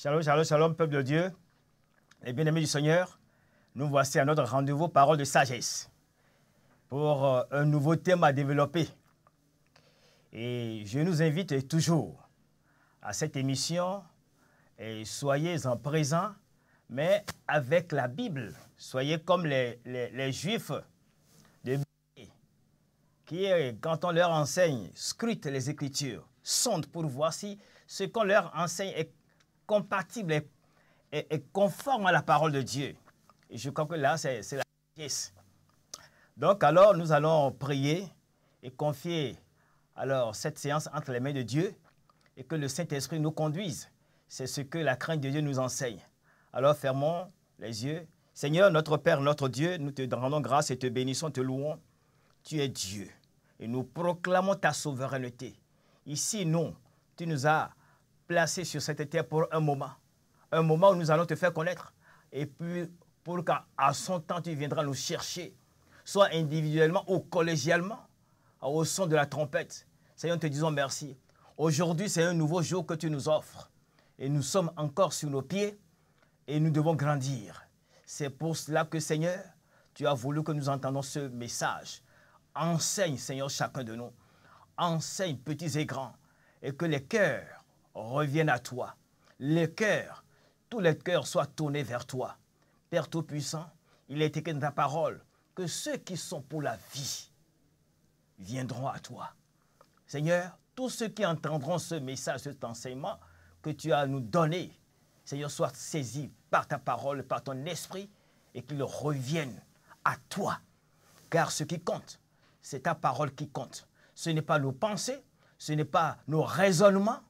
Shalom, shalom, shalom, peuple de Dieu, et bien-aimés du Seigneur. Nous voici à notre rendez-vous parole de sagesse pour euh, un nouveau thème à développer. Et je nous invite toujours à cette émission et soyez en présent, mais avec la Bible. Soyez comme les, Juifs de qui, quand on leur enseigne, scrutent les Écritures, sondent pour voir si ce qu'on leur enseigne est compatible et, conforme à la parole de Dieu. Et je crois que là, c'est la pièce. Donc, alors, nous allons prier et confier alors cette séance entre les mains de Dieu et que le Saint-Esprit nous conduise. C'est ce que la crainte de Dieu nous enseigne. Alors, fermons les yeux. Seigneur, notre Père, notre Dieu, nous te rendons grâce et te bénissons, te louons. Tu es Dieu et nous proclamons ta souveraineté. Ici, nous, tu nous as placé sur cette terre pour un moment. Un moment où nous allons te faire connaître. Et puis, pour qu'à son temps, tu viendras nous chercher, soit individuellement ou collégialement, au son de la trompette. Seigneur, nous te disons merci. Aujourd'hui, c'est un nouveau jour que tu nous offres. Et nous sommes encore sur nos pieds et nous devons grandir. C'est pour cela que, Seigneur, tu as voulu que nous entendions ce message. Enseigne, Seigneur, chacun de nous. Enseigne, petits et grands, et que les cœurs reviennent à toi. Le cœurs, tous les cœurs soient tournés vers toi. Père Tout-Puissant, il est écrit dans ta parole que ceux qui sont pour la vie viendront à toi. Seigneur, tous ceux qui entendront ce message, cet enseignement que tu as nous donné, Seigneur, soient saisis par ta parole, par ton esprit, et qu'ils reviennent à toi. Car ce qui compte, c'est ta parole qui compte. Ce n'est pas nos pensées, ce n'est pas nos raisonnements,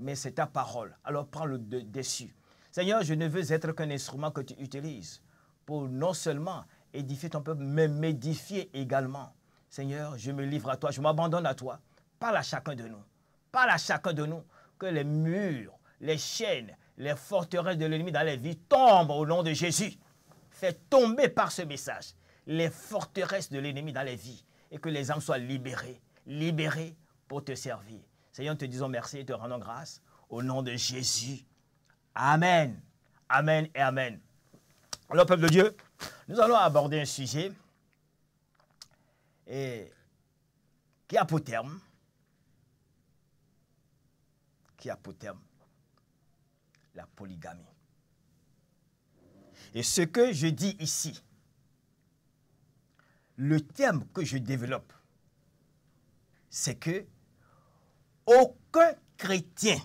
mais c'est ta parole. Alors prends-le dessus. Seigneur, je ne veux être qu'un instrument que tu utilises pour non seulement édifier ton peuple, mais m'édifier également. Seigneur, je me livre à toi, je m'abandonne à toi. Parle à chacun de nous. Parle à chacun de nous que les murs, les chaînes, les forteresses de l'ennemi dans les vies tombent au nom de Jésus. Fais tomber par ce message les forteresses de l'ennemi dans les vies et que les âmes soient libérées, libérées pour te servir. Seigneur, te disant merci et te rendons grâce au nom de Jésus. Amen. Amen et Amen. Alors, peuple de Dieu, nous allons aborder un sujet et qui a pour terme, qui a pour terme la polygamie. Et ce que je dis ici, le thème que je développe, c'est que aucun chrétien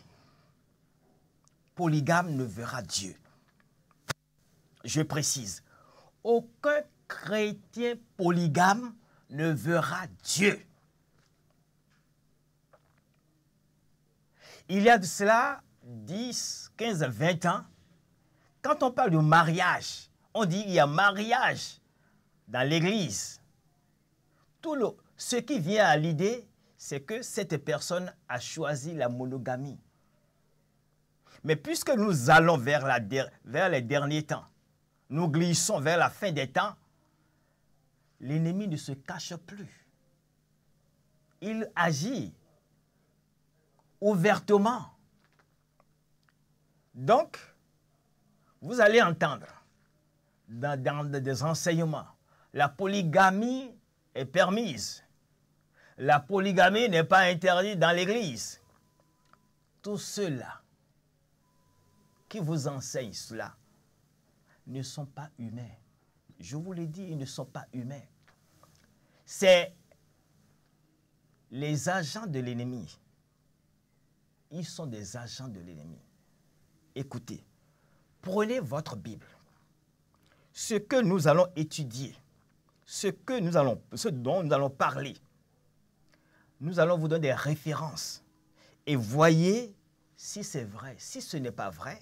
polygame ne verra Dieu. Je précise, aucun chrétien polygame ne verra Dieu. Il y a de cela 10, 15, 20 ans, quand on parle de mariage, on dit qu'il y a mariage dans l'Église. Tout ce qui vient à l'idée, c'est que cette personne a choisi la monogamie. Mais puisque nous allons vers, les derniers temps, nous glissons vers la fin des temps, l'ennemi ne se cache plus. Il agit ouvertement. Donc, vous allez entendre dans, dans des enseignements, la polygamie est permise la polygamie n'est pas interdite dans l'Église. Tous ceux-là qui vous enseignent cela ne sont pas humains. Je vous l'ai dit, ils ne sont pas humains. C'est les agents de l'ennemi. Ils sont des agents de l'ennemi. Écoutez, prenez votre Bible. Ce que nous allons étudier, ce, que nous allons, ce dont nous allons parler, nous allons vous donner des références. Et voyez si c'est vrai. Si ce n'est pas vrai,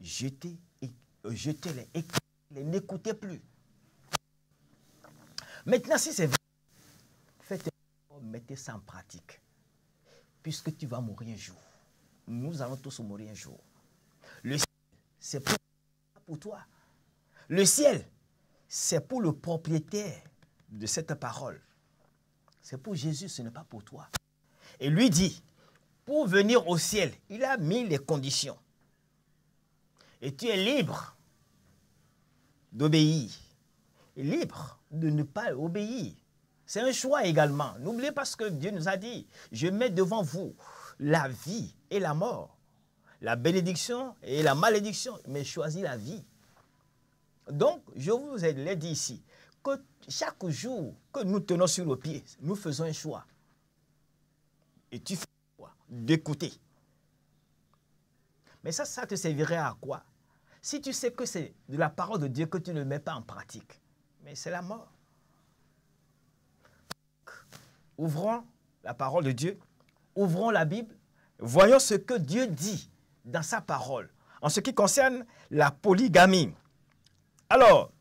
jetez-les, jetez les n'écoutez plus. Maintenant, si c'est vrai, faites mettez ça en pratique. Puisque tu vas mourir un jour. Nous allons tous mourir un jour. Le ciel, c'est pour toi. Le ciel, c'est pour le propriétaire de cette parole. C'est pour Jésus, ce n'est pas pour toi. Et lui dit, pour venir au ciel, il a mis les conditions. Et tu es libre d'obéir. Libre de ne pas obéir. C'est un choix également. N'oubliez pas ce que Dieu nous a dit. Je mets devant vous la vie et la mort, la bénédiction et la malédiction, mais choisis la vie. Donc, je vous ai dit ici, que chaque jour que nous tenons sur nos pieds, nous faisons un choix. Et tu fais choix D'écouter. Mais ça, ça te servirait à quoi Si tu sais que c'est de la parole de Dieu que tu ne mets pas en pratique, mais c'est la mort. Ouvrons la parole de Dieu, ouvrons la Bible, voyons ce que Dieu dit dans sa parole en ce qui concerne la polygamie. Alors,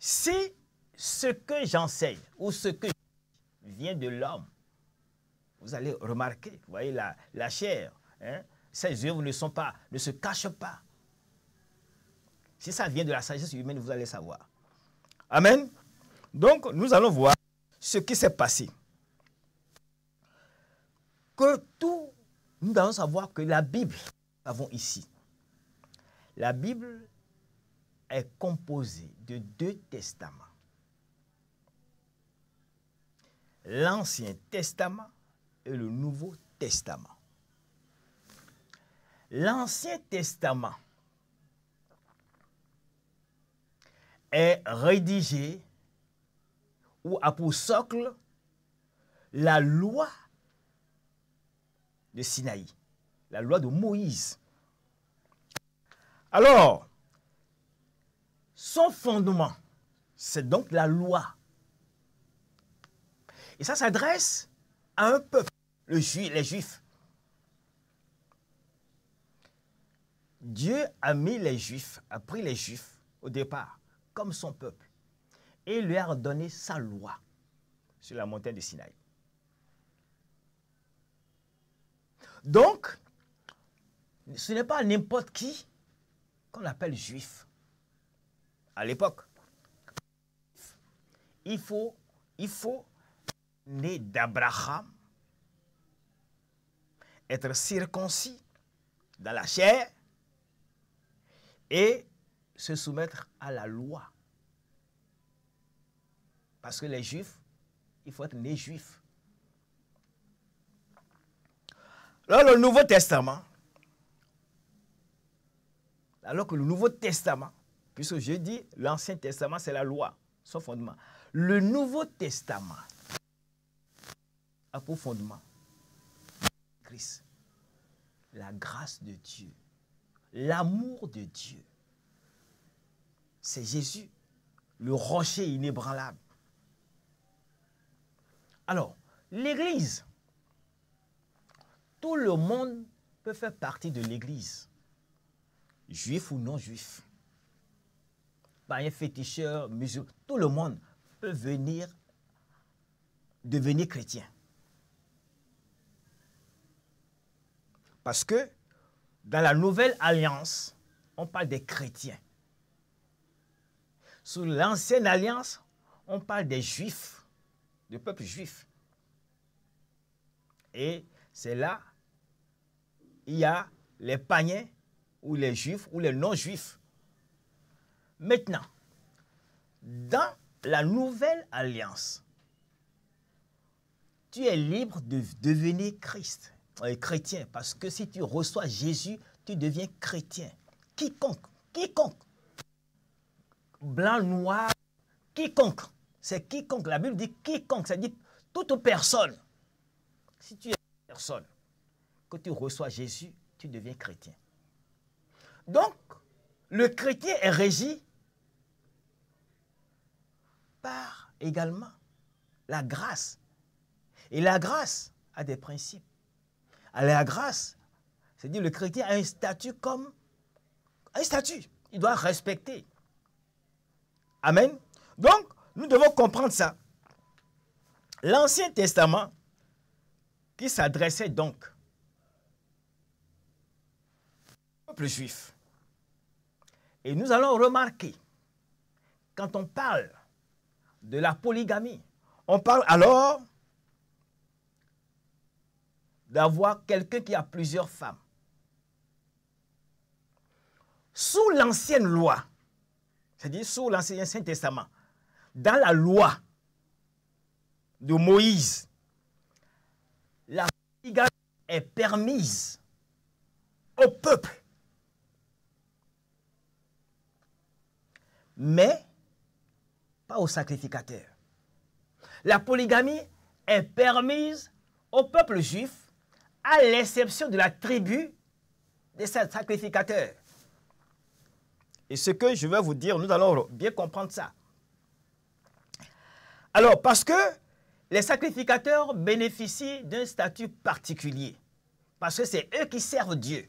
si ce que j'enseigne ou ce que vient de l'homme, vous allez remarquer, vous voyez la, chair, hein, ses yeux ne sont pas, ne se cachent pas. Si ça vient de la sagesse humaine, vous allez savoir. Amen. Donc, nous allons voir ce qui s'est passé. Que tout, nous allons savoir que la Bible, nous avons ici, la Bible est composé de deux testaments. L'Ancien Testament et le Nouveau Testament. L'Ancien Testament est rédigé ou a pour socle la loi de Sinaï, la loi de Moïse. Alors, son fondement, c'est donc la loi. Et ça s'adresse à un peuple, le Juif, les Juifs. Dieu a mis les Juifs, a pris les Juifs au départ comme son peuple et lui a redonné sa loi sur la montagne de Sinaï. Donc, ce n'est pas n'importe qui qu'on appelle juif à l'époque. Il faut, il faut, né d'Abraham, être circoncis dans la chair et se soumettre à la loi. Parce que les juifs, il faut être né juif. Alors le Nouveau Testament, alors que le Nouveau Testament Puisque je dis, l'Ancien Testament, c'est la loi, son fondement. Le Nouveau Testament a pour fondement Christ, la grâce de Dieu, l'amour de Dieu. C'est Jésus, le rocher inébranlable. Alors, l'Église, tout le monde peut faire partie de l'Église, juif ou non juif féticheurs féticheurs, féticheur Tout le monde peut venir devenir chrétien. Parce que dans la nouvelle alliance, on parle des chrétiens. Sous l'ancienne alliance, on parle des juifs, du peuple juif. Et c'est là, il y a les païens ou les juifs ou les non-juifs. Maintenant, dans la nouvelle alliance, tu es libre de devenir Christ, et euh, chrétien, parce que si tu reçois Jésus, tu deviens chrétien. Quiconque, quiconque, blanc, noir, quiconque, c'est quiconque. La Bible dit quiconque, ça dit toute personne. Si tu es personne, que tu reçois Jésus, tu deviens chrétien. Donc, le chrétien est régi par également la grâce. Et la grâce a des principes. Ah, la grâce, c'est-à-dire le chrétien a un statut comme un statut. Il doit respecter. Amen. Donc, nous devons comprendre ça. L'Ancien Testament, qui s'adressait donc au peuple juif, et nous allons remarquer, quand on parle de la polygamie. On parle alors d'avoir quelqu'un qui a plusieurs femmes. Sous l'ancienne loi, c'est-à-dire sous l'Ancien Saint-Testament, dans la loi de Moïse, la polygamie est permise au peuple. Mais pas aux sacrificateurs. La polygamie est permise au peuple juif à l'exception de la tribu des sacrificateurs. Et ce que je vais vous dire, nous allons bien comprendre ça. Alors, parce que les sacrificateurs bénéficient d'un statut particulier, parce que c'est eux qui servent Dieu.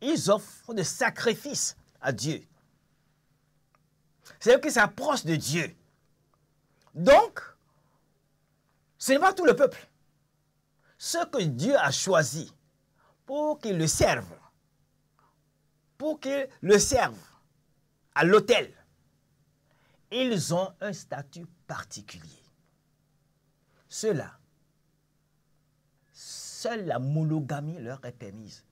Ils offrent des sacrifices à Dieu. C'est eux qui s'approchent de Dieu. Donc, ce n'est pas tout le peuple. Ce que Dieu a choisi pour qu'ils le servent, pour qu'ils le servent à l'autel, ils ont un statut particulier. ceux seule la monogamie leur est permise.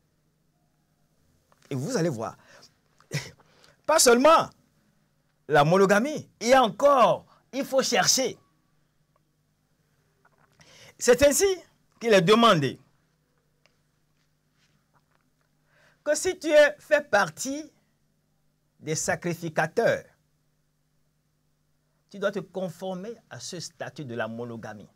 Et vous allez voir, pas seulement la monogamie, il y a encore il faut chercher. C'est ainsi qu'il est demandé que si tu fais partie des sacrificateurs, tu dois te conformer à ce statut de la monogamie.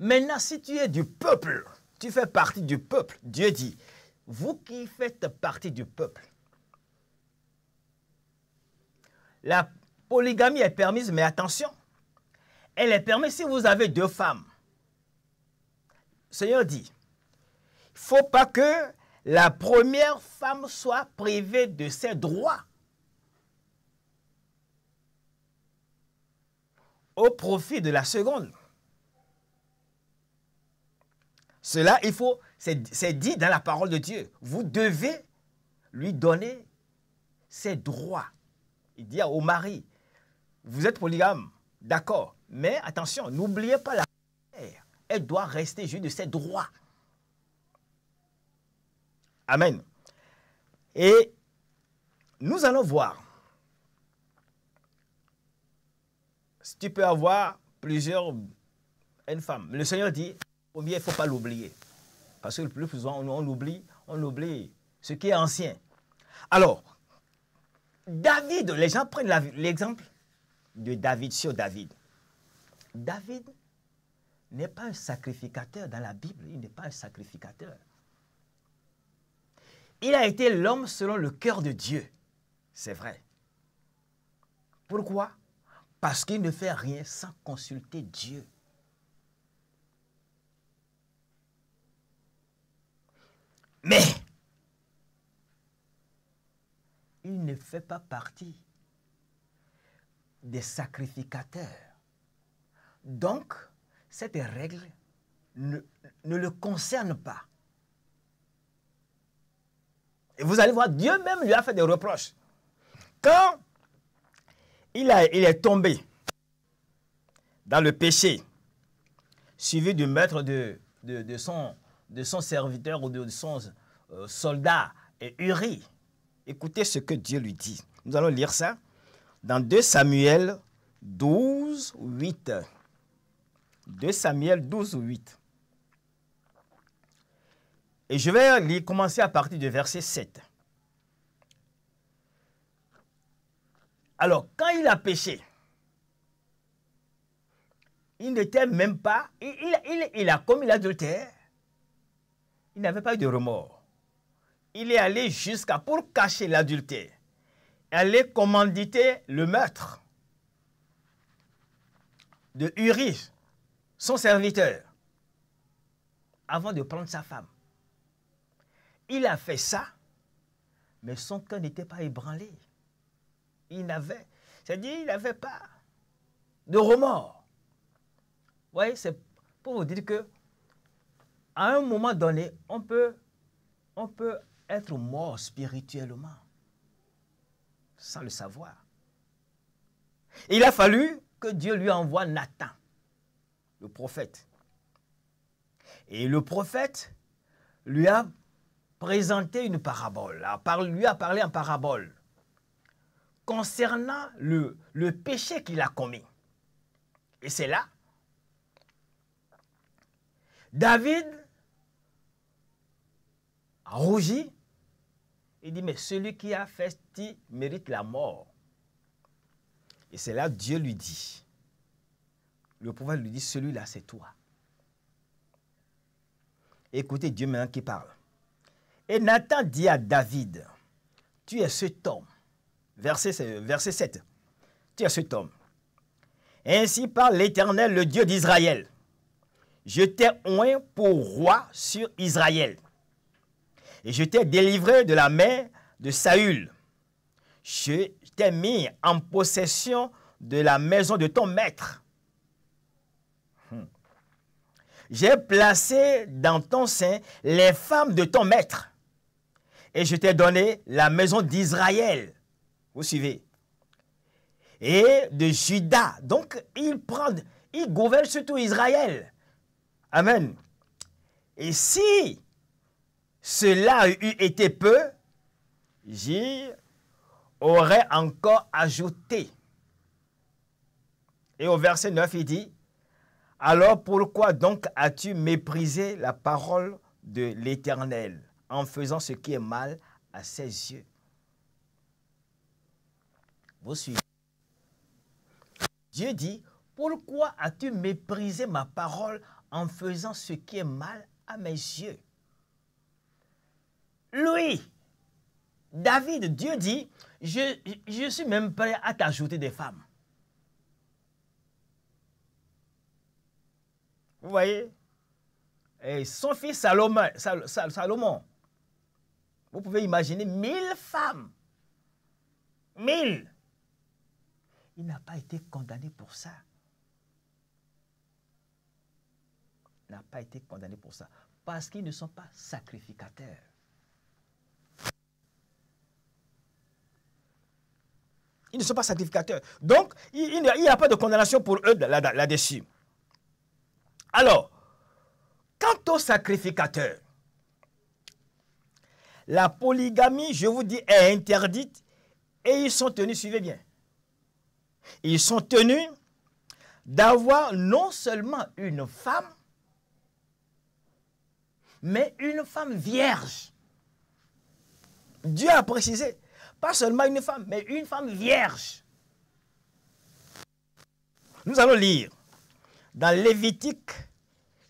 Maintenant, si tu es du peuple, tu fais partie du peuple, Dieu dit, vous qui faites partie du peuple, la polygamie est permise, mais attention, elle est permise si vous avez deux femmes. Seigneur dit, il ne faut pas que la première femme soit privée de ses droits. au profit de la seconde. Cela, il faut, c'est dit dans la parole de Dieu. Vous devez lui donner ses droits. Il dit au mari, vous êtes polygame, d'accord. Mais attention, n'oubliez pas la mère. Elle doit rester juste de ses droits. Amen. Et nous allons voir si tu peux avoir plusieurs, une femme. Le Seigneur dit, premier, il ne faut pas l'oublier. Parce que le plus souvent, on oublie, on oublie ce qui est ancien. Alors, David, les gens prennent l'exemple de David sur David. David n'est pas un sacrificateur dans la Bible, il n'est pas un sacrificateur. Il a été l'homme selon le cœur de Dieu, c'est vrai. Pourquoi Parce qu'il ne fait rien sans consulter Dieu. Mais il ne fait pas partie des sacrificateurs. Donc, cette règle ne, le concerne pas. Et vous allez voir, Dieu même lui a fait des reproches. Quand il, a, il est tombé dans le péché, suivi du maître de, de, son, de son, serviteur ou de son euh, soldat, et Uri, écoutez ce que Dieu lui dit. Nous allons lire ça dans 2 Samuel 12, 8. 2 Samuel 12, 8. Et je vais commencer à partir du verset 7. Alors, quand il a péché, il n'était même pas, il a commis l'adultère, il n'avait pas eu de remords. Il est allé jusqu'à, pour cacher l'adultère, est commanditer le meurtre de Uri, son serviteur, avant de prendre sa femme. Il a fait ça, mais son cœur n'était pas ébranlé. Il n'avait, c'est-à-dire, il n'avait pas de remords. Vous voyez, c'est pour vous dire que à un moment donné, on peut, on peut être mort spirituellement sans le savoir. Il a fallu que Dieu lui envoie Nathan, le prophète. Et le prophète lui a présenté une parabole, lui a parlé en parabole concernant le, le péché qu'il a commis. Et c'est là, David a rougi il dit, mais celui qui a fait mérite la mort. Et c'est là que Dieu lui dit, le prophète lui dit, celui-là, c'est toi. Écoutez Dieu maintenant qui parle. Et Nathan dit à David, tu es cet homme. Verset, verset 7. Tu es cet homme. Ainsi parle l'Éternel, le Dieu d'Israël. Je t'ai oint pour roi sur Israël et je t'ai délivré de la main de Saül. Je t'ai mis en possession de la maison de ton maître. Hmm. J'ai placé dans ton sein les femmes de ton maître. Et je t'ai donné la maison d'Israël. Vous suivez Et de Juda. Donc, il prend, il gouverne surtout Israël. Amen. Et si cela eût été peu, j'y aurais encore ajouté. Et au verset 9, il dit, Alors pourquoi donc as-tu méprisé la parole de l'Éternel en faisant ce qui est mal à ses yeux Vous suivez Dieu dit, Pourquoi as-tu méprisé ma parole en faisant ce qui est mal à mes yeux lui, David, Dieu dit, je, suis même prêt à t'ajouter des femmes. Vous voyez Et son fils Salomon, Salomon, vous pouvez imaginer mille femmes. Mille. Il n'a pas été condamné pour ça. Il n'a pas été condamné pour ça. Parce qu'ils ne sont pas sacrificateurs. Ils ne sont pas sacrificateurs. Donc, il n'y a, pas de condamnation pour eux là-dessus. Alors, quant aux sacrificateurs, la polygamie, je vous dis, est interdite et ils sont tenus, suivez bien, ils sont tenus d'avoir non seulement une femme, mais une femme vierge. Dieu a précisé, pas seulement une femme, mais une femme vierge. Nous allons lire dans Lévitique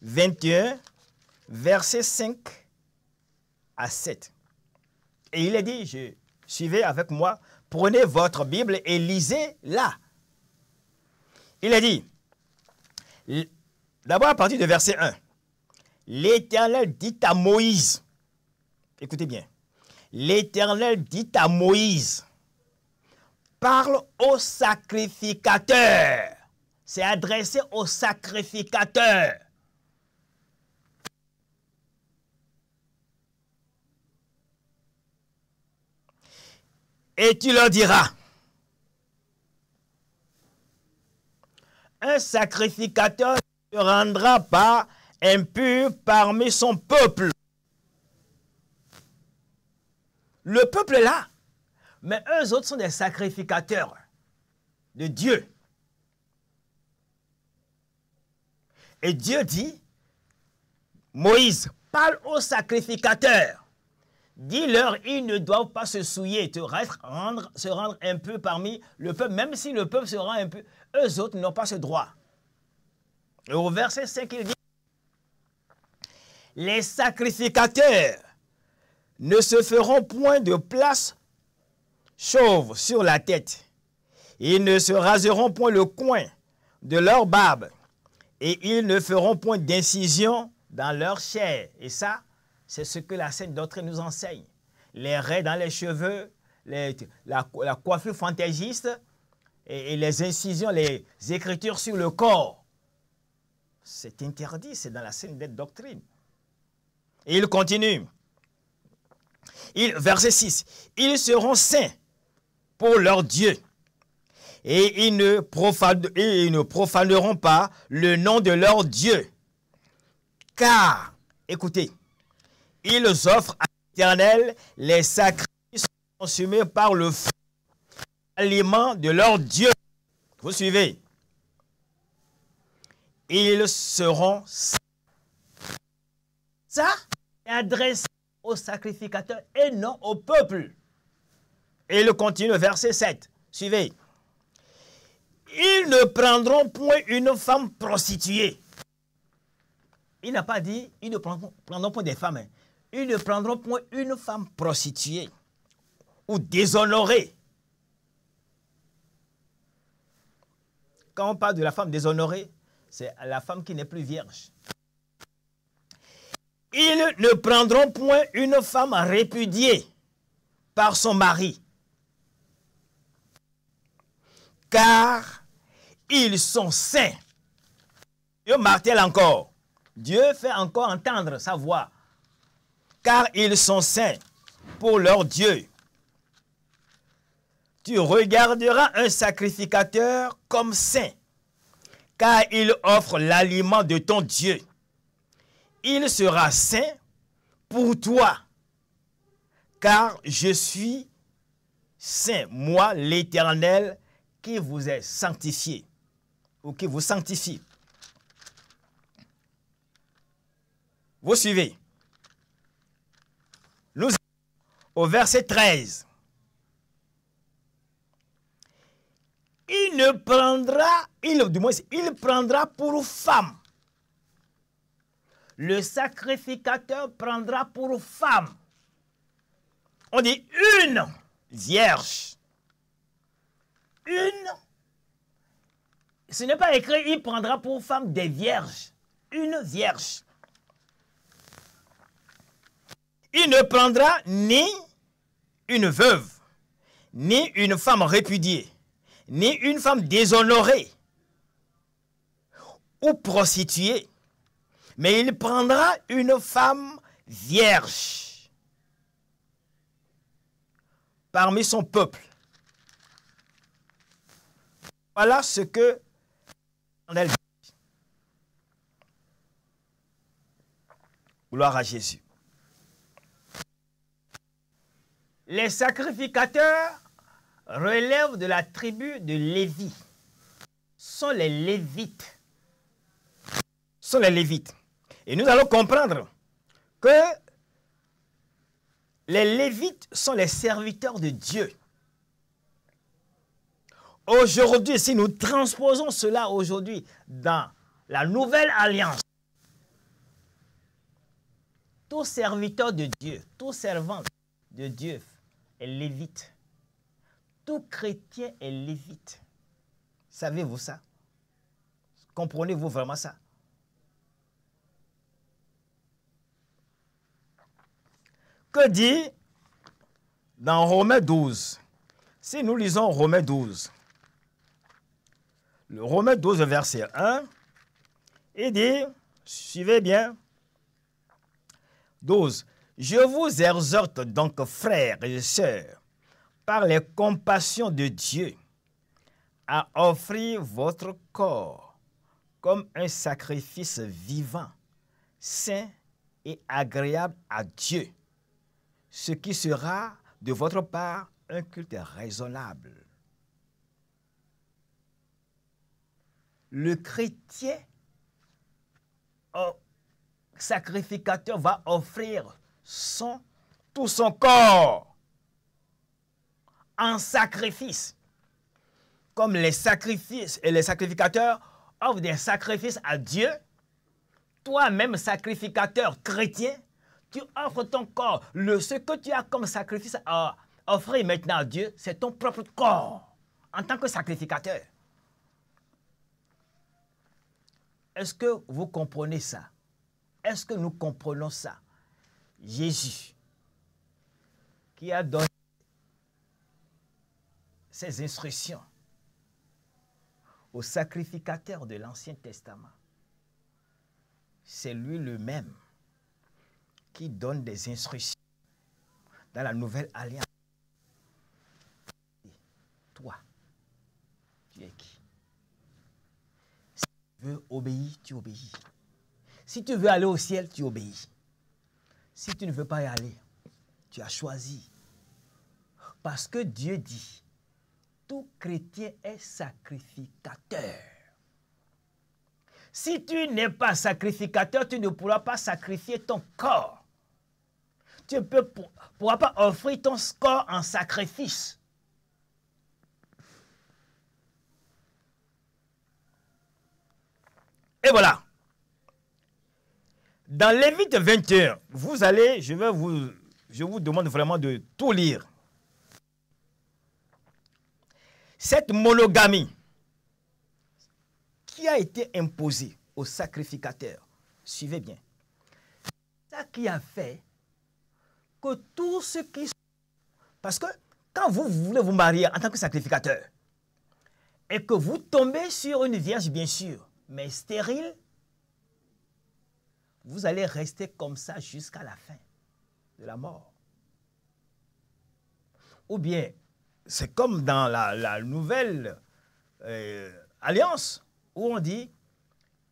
21, versets 5 à 7. Et il est dit, je, suivez avec moi, prenez votre Bible et lisez-la. Il est dit, d'abord à partir de verset 1, l'Éternel dit à Moïse, écoutez bien, l'Éternel dit à Moïse, parle au sacrificateur. C'est adressé au sacrificateur. Et tu leur diras, un sacrificateur ne rendra pas impur parmi son peuple. Le peuple est là, mais eux autres sont des sacrificateurs de Dieu. Et Dieu dit, Moïse, parle aux sacrificateurs. Dis-leur, ils ne doivent pas se souiller, te rendre, se rendre un peu parmi le peuple, même si le peuple se rend un peu, eux autres n'ont pas ce droit. Et au verset 5, il dit, les sacrificateurs ne se feront point de place chauve sur la tête. Ils ne se raseront point le coin de leur barbe et ils ne feront point d'incision dans leur chair. Et ça, c'est ce que la scène d'autres nous enseigne. Les raies dans les cheveux, la, coiffure fantaisiste et, les incisions, les écritures sur le corps. C'est interdit, c'est dans la scène des doctrine. Et il continue verset 6. Ils seront saints pour leur Dieu. Et ils, ne profaneront pas le nom de leur Dieu. Car, écoutez, ils offrent à l'Éternel les sacrifices consumés par le feu, l'aliment de leur Dieu. Vous suivez Ils seront saints. Ça, c'est adressé aux sacrificateurs et non au peuple. Et le continue verset 7. Suivez. Ils ne prendront point une femme prostituée. Il n'a pas dit, ils ne prendront, point des femmes. Hein. Ils ne prendront point une femme prostituée ou déshonorée. Quand on parle de la femme déshonorée, c'est la femme qui n'est plus vierge. Ils ne prendront point une femme répudiée par son mari, car ils sont saints. Dieu martèle encore. Dieu fait encore entendre sa voix, car ils sont saints pour leur Dieu. Tu regarderas un sacrificateur comme saint, car il offre l'aliment de ton Dieu il sera saint pour toi, car je suis saint, moi l'Éternel, qui vous ai sanctifié, ou qui vous sanctifie. Vous suivez. Nous au verset 13. Il ne prendra, il, du moins, il prendra pour femme le sacrificateur prendra pour femme, on dit une vierge. Une. Ce n'est pas écrit, il prendra pour femme des vierges. Une vierge. Il ne prendra ni une veuve, ni une femme répudiée, ni une femme déshonorée ou prostituée mais il prendra une femme vierge parmi son peuple. Voilà ce que dit. Gloire à Jésus. Les sacrificateurs relèvent de la tribu de Lévi. sont les Lévites. sont les Lévites. Et nous allons comprendre que les Lévites sont les serviteurs de Dieu. Aujourd'hui, si nous transposons cela aujourd'hui dans la nouvelle alliance, tout serviteur de Dieu, tout servant de Dieu est lévite. Tout chrétien est lévite. Savez-vous ça Comprenez-vous vraiment ça Que dit dans Romains 12 Si nous lisons Romains 12, le Romains 12, verset 1, il dit, suivez bien, 12, Je vous exhorte donc, frères et sœurs, par les compassions de Dieu, à offrir votre corps comme un sacrifice vivant, sain et agréable à Dieu, ce qui sera de votre part un culte raisonnable. Le chrétien sacrificateur va offrir son, tout son corps en sacrifice. Comme les sacrifices et les sacrificateurs offrent des sacrifices à Dieu, toi-même sacrificateur chrétien, tu offres ton corps. Le, ce que tu as comme sacrifice à euh, offrir maintenant à Dieu, c'est ton propre corps en tant que sacrificateur. Est-ce que vous comprenez ça Est-ce que nous comprenons ça Jésus, qui a donné ses instructions au sacrificateurs de l'Ancien Testament, c'est lui le même qui donne des instructions dans la nouvelle alliance. Toi, tu es qui Si tu veux obéir, tu obéis. Si tu veux aller au ciel, tu obéis. Si tu ne veux pas y aller, tu as choisi. Parce que Dieu dit, tout chrétien est sacrificateur. Si tu n'es pas sacrificateur, tu ne pourras pas sacrifier ton corps tu ne pourras pas offrir ton score en sacrifice. Et voilà. Dans Lévite 21, vous allez, je vais vous, je vous demande vraiment de tout lire. Cette monogamie qui a été imposée aux sacrificateurs, suivez bien. Ça qui a fait que tout ce qui Parce que quand vous voulez vous marier en tant que sacrificateur, et que vous tombez sur une vierge, bien sûr, mais stérile, vous allez rester comme ça jusqu'à la fin de la mort. Ou bien, c'est comme dans la, nouvelle euh, alliance, où on dit,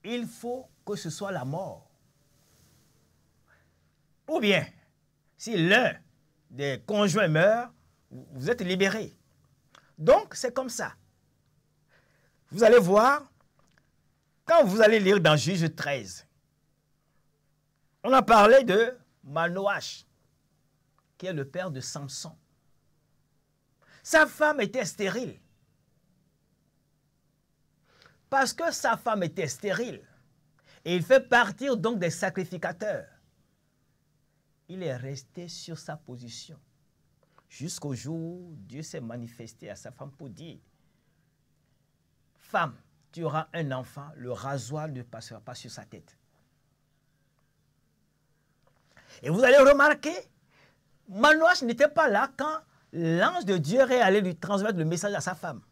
il faut que ce soit la mort. Ou bien, si l'un des conjoints meurt, vous êtes libéré. Donc, c'est comme ça. Vous allez voir, quand vous allez lire dans Juge 13, on a parlé de Manoach, qui est le père de Samson. Sa femme était stérile. Parce que sa femme était stérile. Et il fait partir donc des sacrificateurs il est resté sur sa position jusqu'au jour où Dieu s'est manifesté à sa femme pour dire, femme, tu auras un enfant, le rasoir ne passera pas sur sa tête. Et vous allez remarquer, Manoach n'était pas là quand l'ange de Dieu est allé lui transmettre le message à sa femme.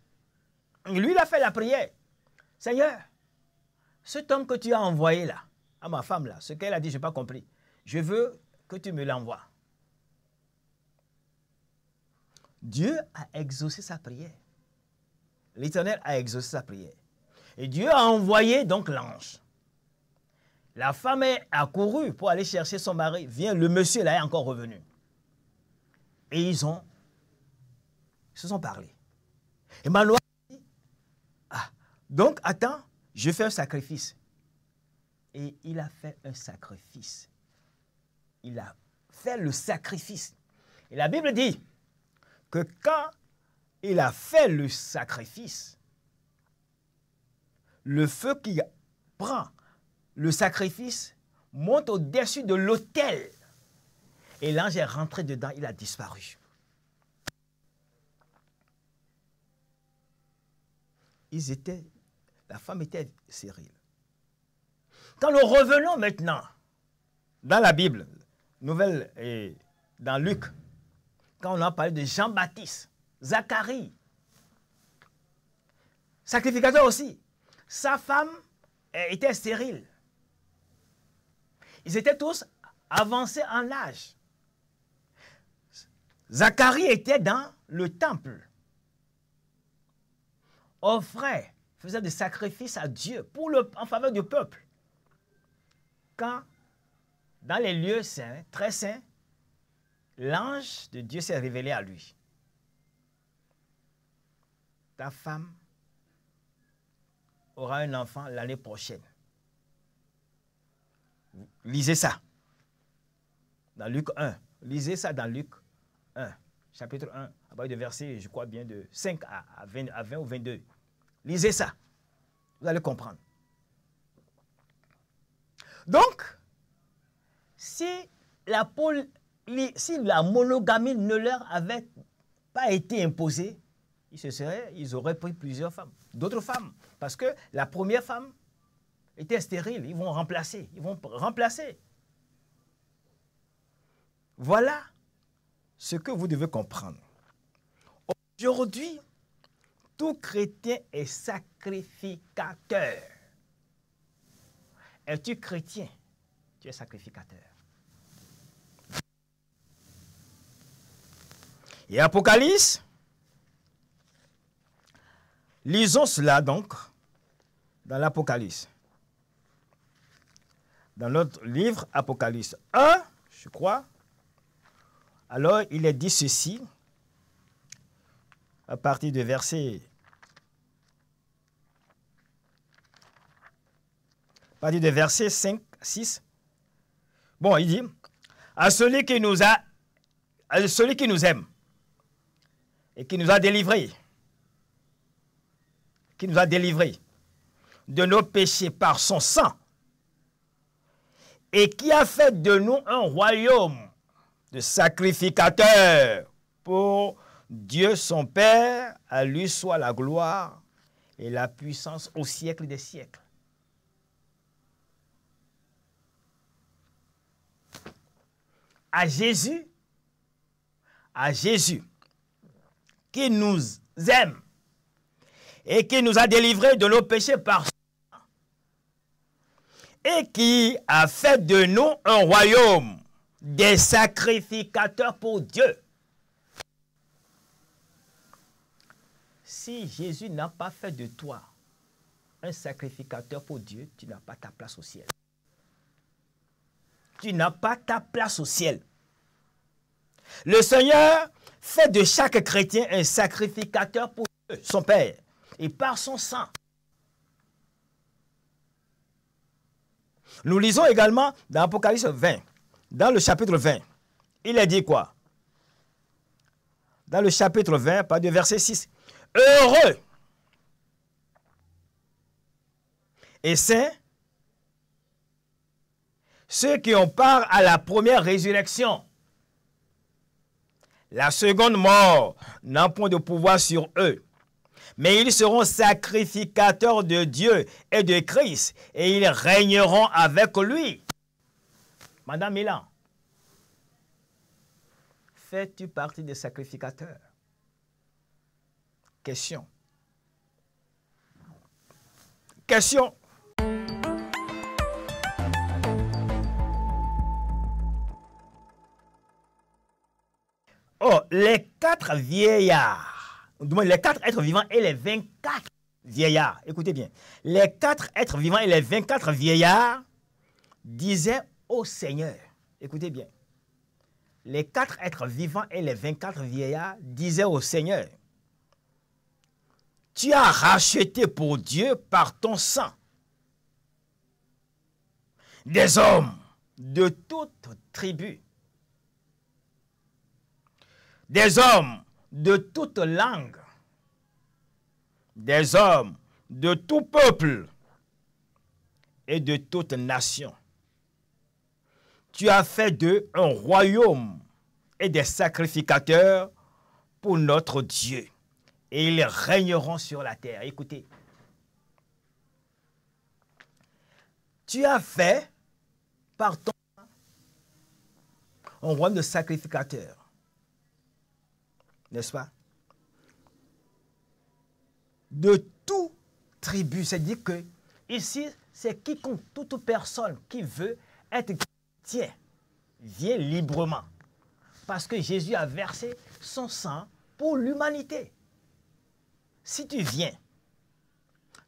Lui, il a fait la prière. Seigneur, cet homme que tu as envoyé là, à ma femme là, ce qu'elle a dit, je n'ai pas compris. Je veux tu me l'envoies. Dieu a exaucé sa prière. L'Éternel a exaucé sa prière. Et Dieu a envoyé donc l'ange. La femme est accourue pour aller chercher son mari. Viens, le monsieur là est encore revenu. Et ils ont, se sont parlé. Et Manoah dit, ah, donc attends, je fais un sacrifice. Et il a fait un sacrifice il a fait le sacrifice. Et la Bible dit que quand il a fait le sacrifice, le feu qui prend le sacrifice monte au-dessus de l'autel. Et l'ange est rentré dedans, il a disparu. Ils étaient, la femme était stérile. Quand nous revenons maintenant dans la Bible, nouvelle dans Luc, quand on a parlé de Jean-Baptiste, Zacharie, sacrificateur aussi, sa femme était stérile. Ils étaient tous avancés en âge Zacharie était dans le temple, offrait, faisait des sacrifices à Dieu pour le, en faveur du peuple. Quand dans les lieux saints, très saints, l'ange de Dieu s'est révélé à lui. Ta femme aura un enfant l'année prochaine. Lisez ça. Dans Luc 1. Lisez ça dans Luc 1, chapitre 1, à partir de verset, je crois bien, de 5 à 20, à 20 ou 22. Lisez ça. Vous allez comprendre. Donc, si la, si la monogamie ne leur avait pas été imposée, ils, seraient, ils auraient pris plusieurs femmes, d'autres femmes. Parce que la première femme était stérile, ils vont remplacer, ils vont remplacer. Voilà ce que vous devez comprendre. Aujourd'hui, tout chrétien est sacrificateur. Es-tu chrétien Tu es sacrificateur. Et Apocalypse, lisons cela donc dans l'Apocalypse. Dans notre livre Apocalypse 1, je crois, alors il est dit ceci, à partir du verset, à partir verset 5, 6. Bon, il dit, à celui qui nous a, à celui qui nous aime, et qui nous a délivrés, qui nous a délivrés de nos péchés par son sang, et qui a fait de nous un royaume de sacrificateurs pour Dieu son Père, à lui soit la gloire et la puissance au siècle des siècles. À Jésus, à Jésus, qui nous aime et qui nous a délivrés de nos péchés par et qui a fait de nous un royaume des sacrificateurs pour Dieu. Si Jésus n'a pas fait de toi un sacrificateur pour Dieu, tu n'as pas ta place au ciel. Tu n'as pas ta place au ciel. Le Seigneur fait de chaque chrétien un sacrificateur pour son Père, et par son sang. Nous lisons également dans Apocalypse 20, dans le chapitre 20. Il est dit quoi Dans le chapitre 20, pas de verset 6. Heureux et saints ceux qui ont part à la première résurrection. La seconde mort n'a point de pouvoir sur eux. Mais ils seront sacrificateurs de Dieu et de Christ, et ils régneront avec lui. Madame Milan, fais-tu partie des sacrificateurs Question. Question. Oh, les quatre vieillards, les quatre êtres vivants et les 24 vieillards, écoutez bien, les quatre êtres vivants et les 24 vieillards disaient au Seigneur, écoutez bien, les quatre êtres vivants et les 24 vieillards disaient au Seigneur, tu as racheté pour Dieu par ton sang des hommes de toute tribu, des hommes de toute langue, des hommes de tout peuple et de toute nation. Tu as fait d'eux un royaume et des sacrificateurs pour notre Dieu. Et ils régneront sur la terre. Écoutez. Tu as fait par ton un royaume de sacrificateurs n'est-ce pas De tout tribu, c'est-à-dire que ici, c'est quiconque, toute personne qui veut être chrétien vient librement. Parce que Jésus a versé son sang pour l'humanité. Si tu viens,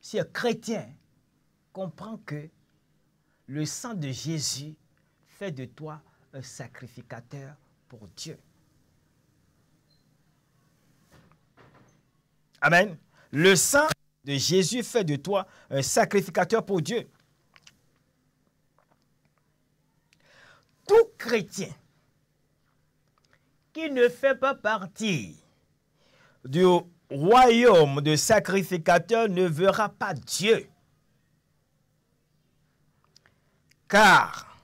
si un chrétien comprend que le sang de Jésus fait de toi un sacrificateur pour Dieu, Amen. Le sang de Jésus fait de toi un sacrificateur pour Dieu. Tout chrétien qui ne fait pas partie du royaume de sacrificateurs ne verra pas Dieu. Car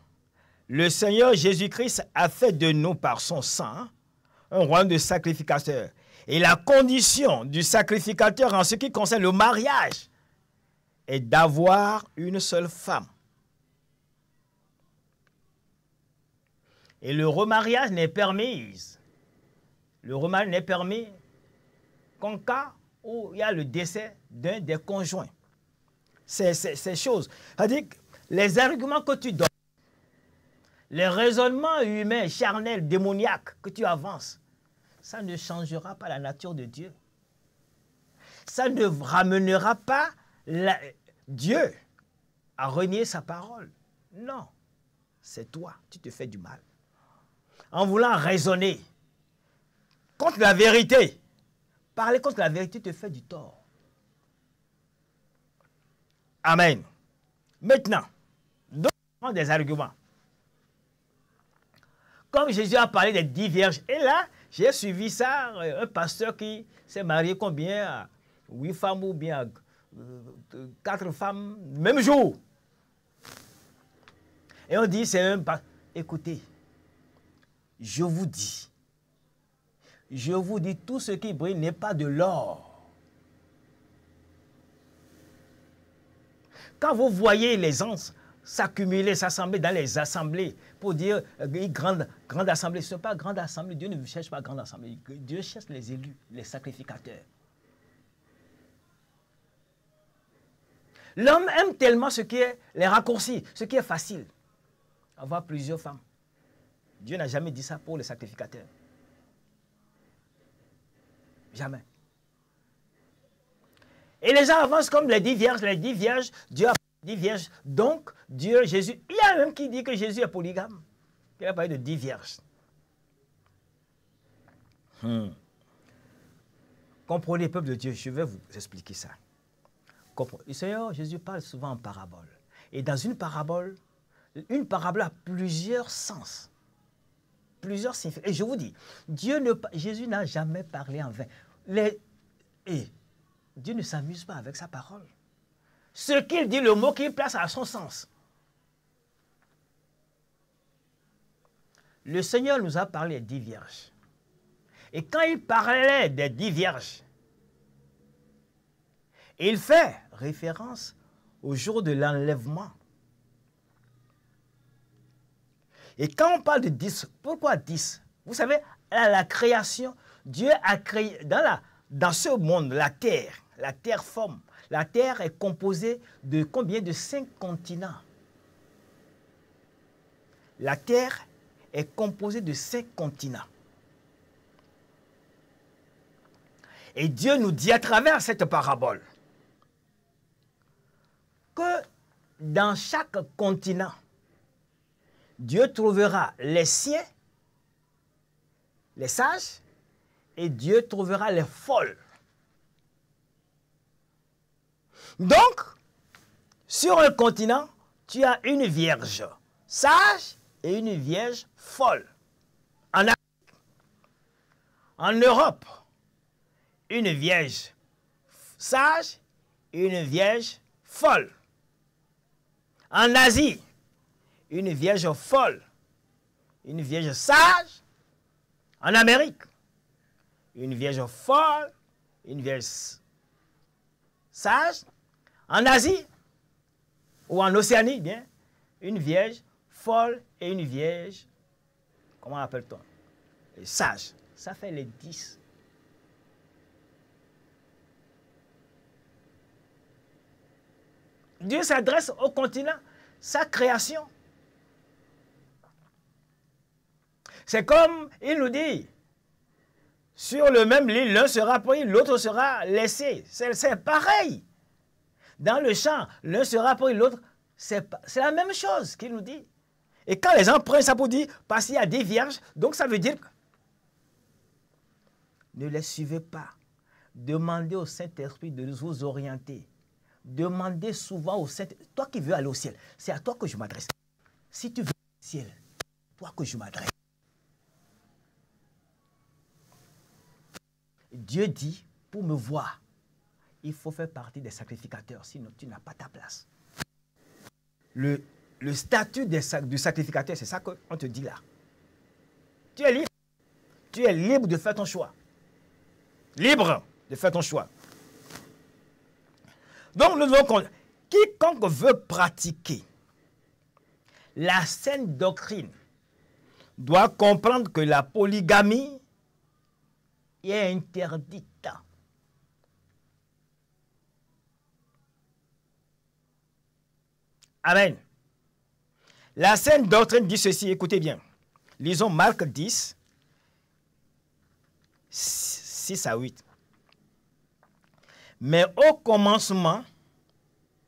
le Seigneur Jésus-Christ a fait de nous par son sang un royaume de sacrificateurs. Et la condition du sacrificateur en ce qui concerne le mariage est d'avoir une seule femme. Et le remariage n'est permis. Le remariage n'est permis qu'en cas où il y a le décès d'un des conjoints. C'est ces, choses. C'est-à-dire les arguments que tu donnes, les raisonnements humains, charnels, démoniaques que tu avances, ça ne changera pas la nature de Dieu. Ça ne ramènera pas Dieu à renier sa parole. Non, c'est toi, tu te fais du mal. En voulant raisonner contre la vérité, parler contre la vérité te fait du tort. Amen. Maintenant, donc, des arguments. Comme Jésus a parlé des dix vierges, et là, j'ai suivi ça, euh, un pasteur qui s'est marié combien à huit femmes ou bien euh, quatre femmes, même jour. Et on dit, c'est un... pasteur. Écoutez, je vous dis, je vous dis, tout ce qui brille n'est pas de l'or. Quand vous voyez les anges s'accumuler, s'assembler dans les assemblées, pour dire euh, grande, grande assemblée. Ce n'est pas grande assemblée. Dieu ne cherche pas grande assemblée. Dieu cherche les élus, les sacrificateurs. L'homme aime tellement ce qui est les raccourcis, ce qui est facile. Avoir plusieurs femmes. Dieu n'a jamais dit ça pour les sacrificateurs. Jamais. Et les gens avancent comme les dix vierges. Les dix vierges, Dieu a Dix vierges. Donc, Dieu, Jésus, il y a même qui dit que Jésus est polygame. Il a parlé de dix vierges. Hmm. Comprenez, peuple de Dieu, je vais vous expliquer ça. Seigneur, Jésus parle souvent en parabole. Et dans une parabole, une parabole a plusieurs sens. Plusieurs signes. Et je vous dis, Dieu ne, Jésus n'a jamais parlé en vain. et Dieu ne s'amuse pas avec sa parole ce qu'il dit, le mot qu'il place à son sens. Le Seigneur nous a parlé des dix vierges. Et quand il parlait des dix vierges, il fait référence au jour de l'enlèvement. Et quand on parle de dix, pourquoi dix Vous savez, à la création, Dieu a créé, dans, dans ce monde, la terre, la terre forme, la Terre est composée de combien De cinq continents. La Terre est composée de cinq continents. Et Dieu nous dit à travers cette parabole que dans chaque continent, Dieu trouvera les siens, les sages, et Dieu trouvera les folles. Donc, sur un continent, tu as une vierge sage et une vierge folle. En en Europe, une vierge sage et une vierge folle. En Asie, une vierge folle, une vierge sage. En Amérique, une vierge folle, une vierge sage. En Asie ou en Océanie, bien, une vierge folle et une vierge, comment appelle-t-on Sage. Ça fait les dix. Dieu s'adresse au continent, sa création. C'est comme il nous dit, sur le même lit, l'un sera pris, l'autre sera laissé. C'est pareil dans le champ, l'un sera pour l'autre, c'est la même chose qu'il nous dit. Et quand les gens prennent ça pour dire, parce qu'il y a des vierges, donc ça veut dire, ne les suivez pas. Demandez au Saint-Esprit de vous orienter. Demandez souvent au Saint-Esprit, toi qui veux aller au ciel, c'est à toi que je m'adresse. Si tu veux aller au ciel, toi que je m'adresse. Dieu dit, pour me voir, il faut faire partie des sacrificateurs, sinon tu n'as pas ta place. Le, statut du sacrificateur, c'est ça qu'on te dit là. Tu es libre. Tu es libre de faire ton choix. Libre de faire ton choix. Donc, nous quiconque veut pratiquer la saine doctrine doit comprendre que la polygamie est interdite Amen. La sainte doctrine dit ceci, écoutez bien. Lisons Marc 10, 6 à 8. Mais au commencement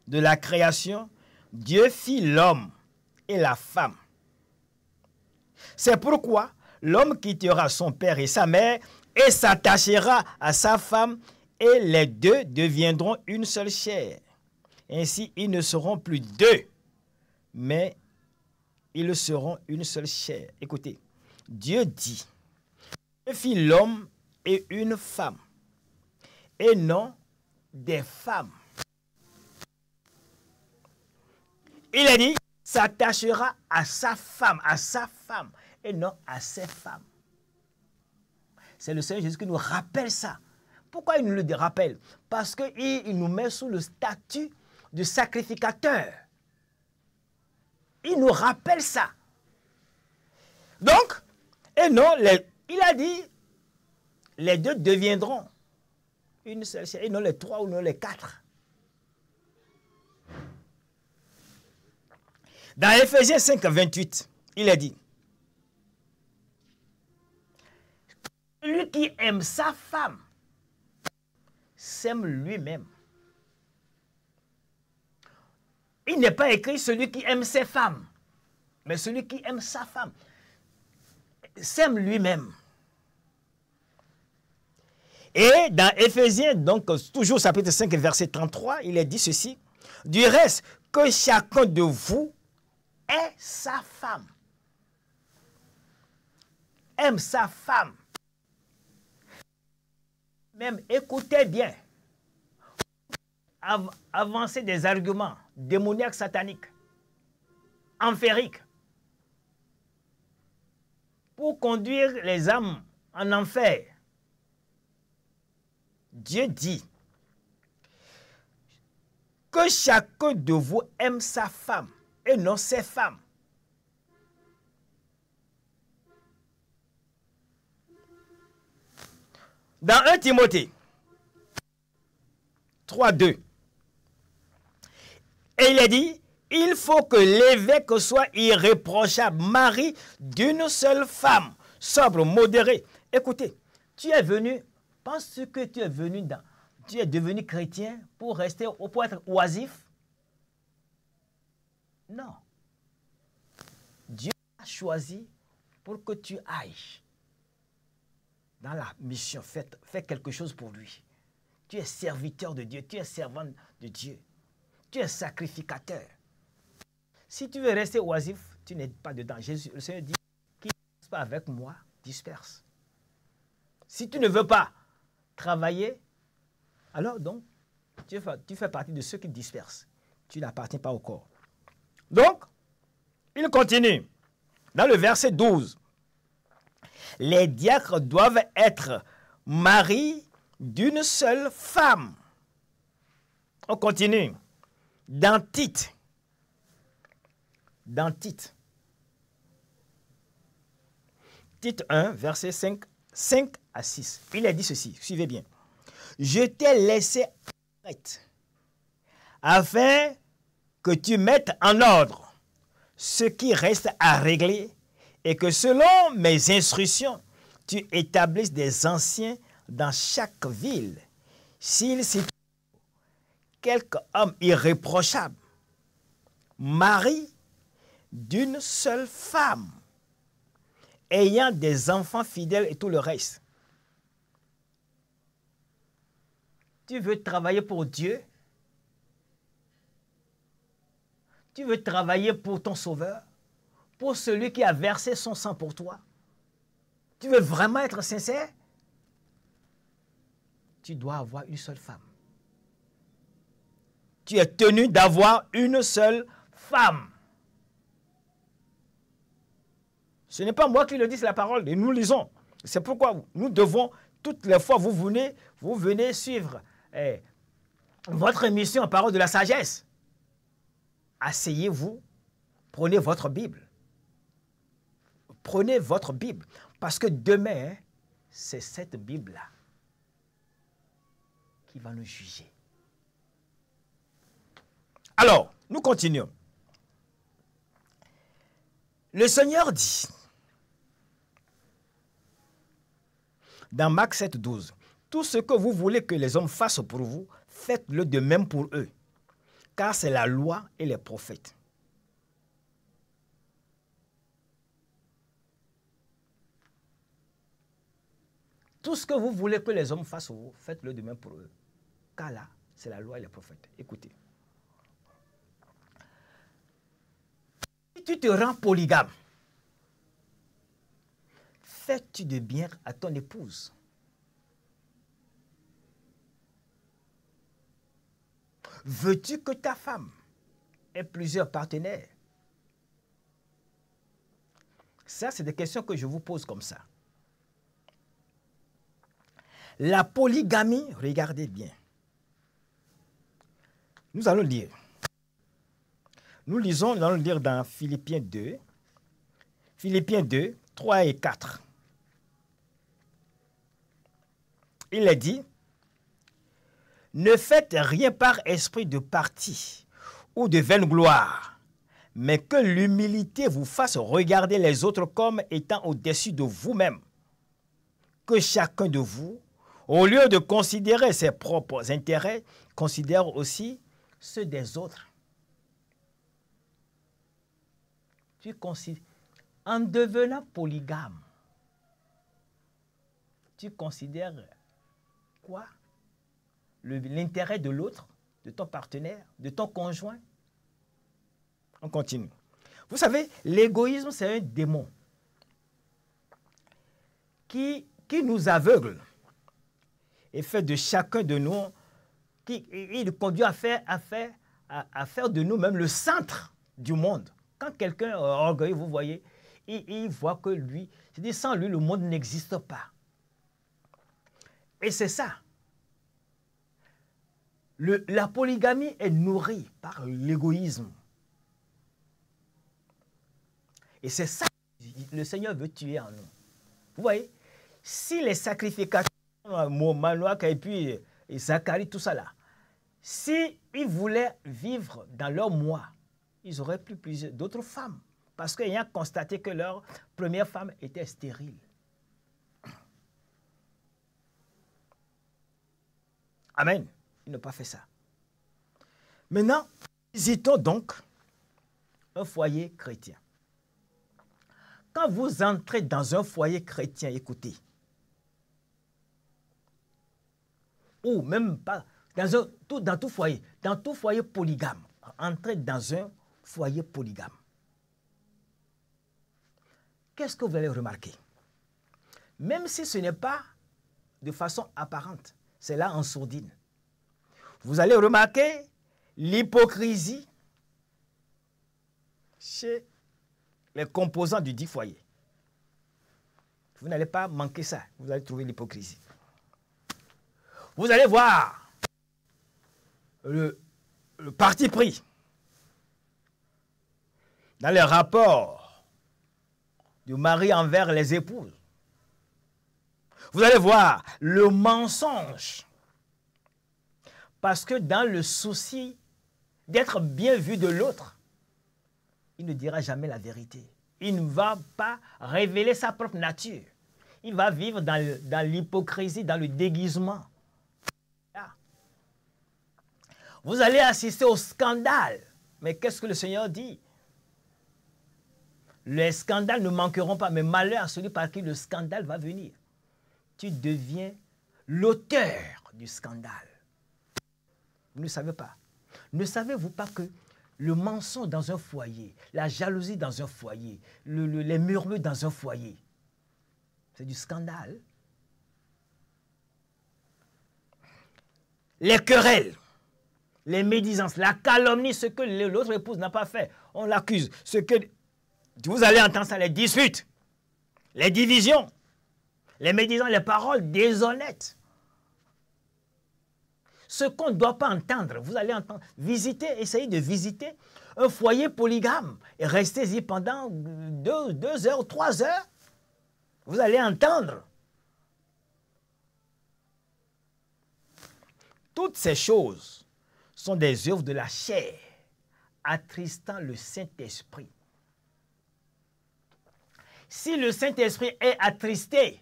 de la création, Dieu fit l'homme et la femme. C'est pourquoi l'homme quittera son père et sa mère et s'attachera à sa femme et les deux deviendront une seule chair. Ainsi, ils ne seront plus deux, mais ils seront une seule chair. Écoutez, Dieu dit, je l'homme et une femme, et non des femmes. Il a dit, s'attachera à sa femme, à sa femme, et non à ses femmes. C'est le Seigneur Jésus qui nous rappelle ça. Pourquoi il nous le rappelle Parce qu'il il nous met sous le statut du sacrificateur. Il nous rappelle ça. Donc, et non, il a dit, les deux deviendront une seule et non les trois ou non les quatre. Dans Ephésiens 5, 28, il a dit, lui qui aime sa femme s'aime lui-même. Il n'est pas écrit celui qui aime ses femmes, mais celui qui aime sa femme. S'aime lui-même. Et dans Éphésiens, donc toujours chapitre 5, verset 33, il est dit ceci. Du reste, que chacun de vous ait sa femme. Aime sa femme. Même écoutez bien. avancez des arguments démoniaque satanique, enférique, pour conduire les âmes en enfer. Dieu dit que chacun de vous aime sa femme et non ses femmes. Dans 1 Timothée 3, 2, et il a dit, il faut que l'évêque soit irréprochable, mari d'une seule femme, sobre, modéré. Écoutez, tu es venu, pense que tu es venu dans, tu es devenu chrétien pour rester, pour être oisif. Non. Dieu a choisi pour que tu ailles dans la mission, fais, fais quelque chose pour lui. Tu es serviteur de Dieu, tu es servante de Dieu. Tu es sacrificateur. Si tu veux rester oisif, tu n'es pas dedans. Jésus, le Seigneur dit, qui ne pas avec moi, disperse. Si tu ne veux pas travailler, alors donc, tu fais, tu fais partie de ceux qui dispersent. Tu n'appartiens pas au corps. Donc, il continue. Dans le verset 12, les diacres doivent être maris d'une seule femme. On continue dans Tite, dans Titre, Titre 1, verset 5, 5 à 6, il a dit ceci, suivez bien. Je t'ai laissé prête afin que tu mettes en ordre ce qui reste à régler et que selon mes instructions, tu établisses des anciens dans chaque ville. S'ils quelque homme irréprochable, mari d'une seule femme, ayant des enfants fidèles et tout le reste. Tu veux travailler pour Dieu Tu veux travailler pour ton Sauveur Pour celui qui a versé son sang pour toi Tu veux vraiment être sincère Tu dois avoir une seule femme tu es tenu d'avoir une seule femme. Ce n'est pas moi qui le dis, la parole, et nous lisons. C'est pourquoi nous devons, toutes les fois vous venez, vous venez suivre eh, votre émission en parole de la sagesse. Asseyez-vous, prenez votre Bible. Prenez votre Bible, parce que demain, c'est cette Bible-là qui va nous juger. Alors, nous continuons. Le Seigneur dit, dans Marc 7, 12, Tout ce que vous voulez que les hommes fassent pour vous, faites-le de même pour eux, car c'est la loi et les prophètes. Tout ce que vous voulez que les hommes fassent pour vous, faites-le de même pour eux, car là, c'est la loi et les prophètes. Écoutez. tu te rends polygame, fais-tu de bien à ton épouse Veux-tu que ta femme ait plusieurs partenaires Ça, c'est des questions que je vous pose comme ça. La polygamie, regardez bien. Nous allons lire. Nous lisons, nous allons lire dans Philippiens 2, Philippiens 2, 3 et 4. Il est dit, ne faites rien par esprit de parti ou de vaine gloire, mais que l'humilité vous fasse regarder les autres comme étant au-dessus de vous-même. Que chacun de vous, au lieu de considérer ses propres intérêts, considère aussi ceux des autres. en devenant polygame, tu considères quoi L'intérêt de l'autre, de ton partenaire, de ton conjoint On continue. Vous savez, l'égoïsme, c'est un démon qui, qui nous aveugle et fait de chacun de nous, qui il conduit à faire, à faire, à faire de nous-mêmes le centre du monde. Quand quelqu'un est orgueilleux, vous voyez, il, voit que lui, c'est-à-dire sans lui, le monde n'existe pas. Et c'est ça. la polygamie est nourrie par l'égoïsme. Et c'est ça que le Seigneur veut tuer en nous. Vous voyez, si les sacrificateurs, Manoak et puis Zacharie, tout ça là, si voulaient vivre dans leur moi, ils auraient pu plus d'autres femmes, parce qu'ayant constaté que leur première femme était stérile. Amen. Ils n'ont pas fait ça. Maintenant, visitons donc un foyer chrétien. Quand vous entrez dans un foyer chrétien, écoutez, ou même pas, dans, un, tout, dans tout foyer, dans tout foyer polygame, entrez dans un foyer polygame. Qu'est-ce que vous allez remarquer Même si ce n'est pas de façon apparente, c'est là en sourdine. Vous allez remarquer l'hypocrisie chez les composants du dit foyer. Vous n'allez pas manquer ça. Vous allez trouver l'hypocrisie. Vous allez voir le, le parti pris dans les rapports du mari envers les épouses. Vous allez voir le mensonge. Parce que dans le souci d'être bien vu de l'autre, il ne dira jamais la vérité. Il ne va pas révéler sa propre nature. Il va vivre dans, l'hypocrisie, dans, le déguisement. Ah. Vous allez assister au scandale. Mais qu'est-ce que le Seigneur dit les scandales ne manqueront pas, mais malheur à celui par qui le scandale va venir. Tu deviens l'auteur du scandale. Vous ne savez pas. Ne savez-vous pas que le mensonge dans un foyer, la jalousie dans un foyer, les murmures dans un foyer, c'est du scandale. Les querelles, les médisances, la calomnie, ce que l'autre épouse n'a pas fait, on l'accuse. Ce que vous allez entendre ça, les disputes, les divisions, les médisants, les paroles déshonnêtes. Ce qu'on ne doit pas entendre, vous allez entendre, visiter, essayez de visiter un foyer polygame et restez-y pendant deux, deux heures, trois heures. Vous allez entendre. Toutes ces choses sont des œuvres de la chair, attristant le Saint-Esprit si le Saint-Esprit est attristé,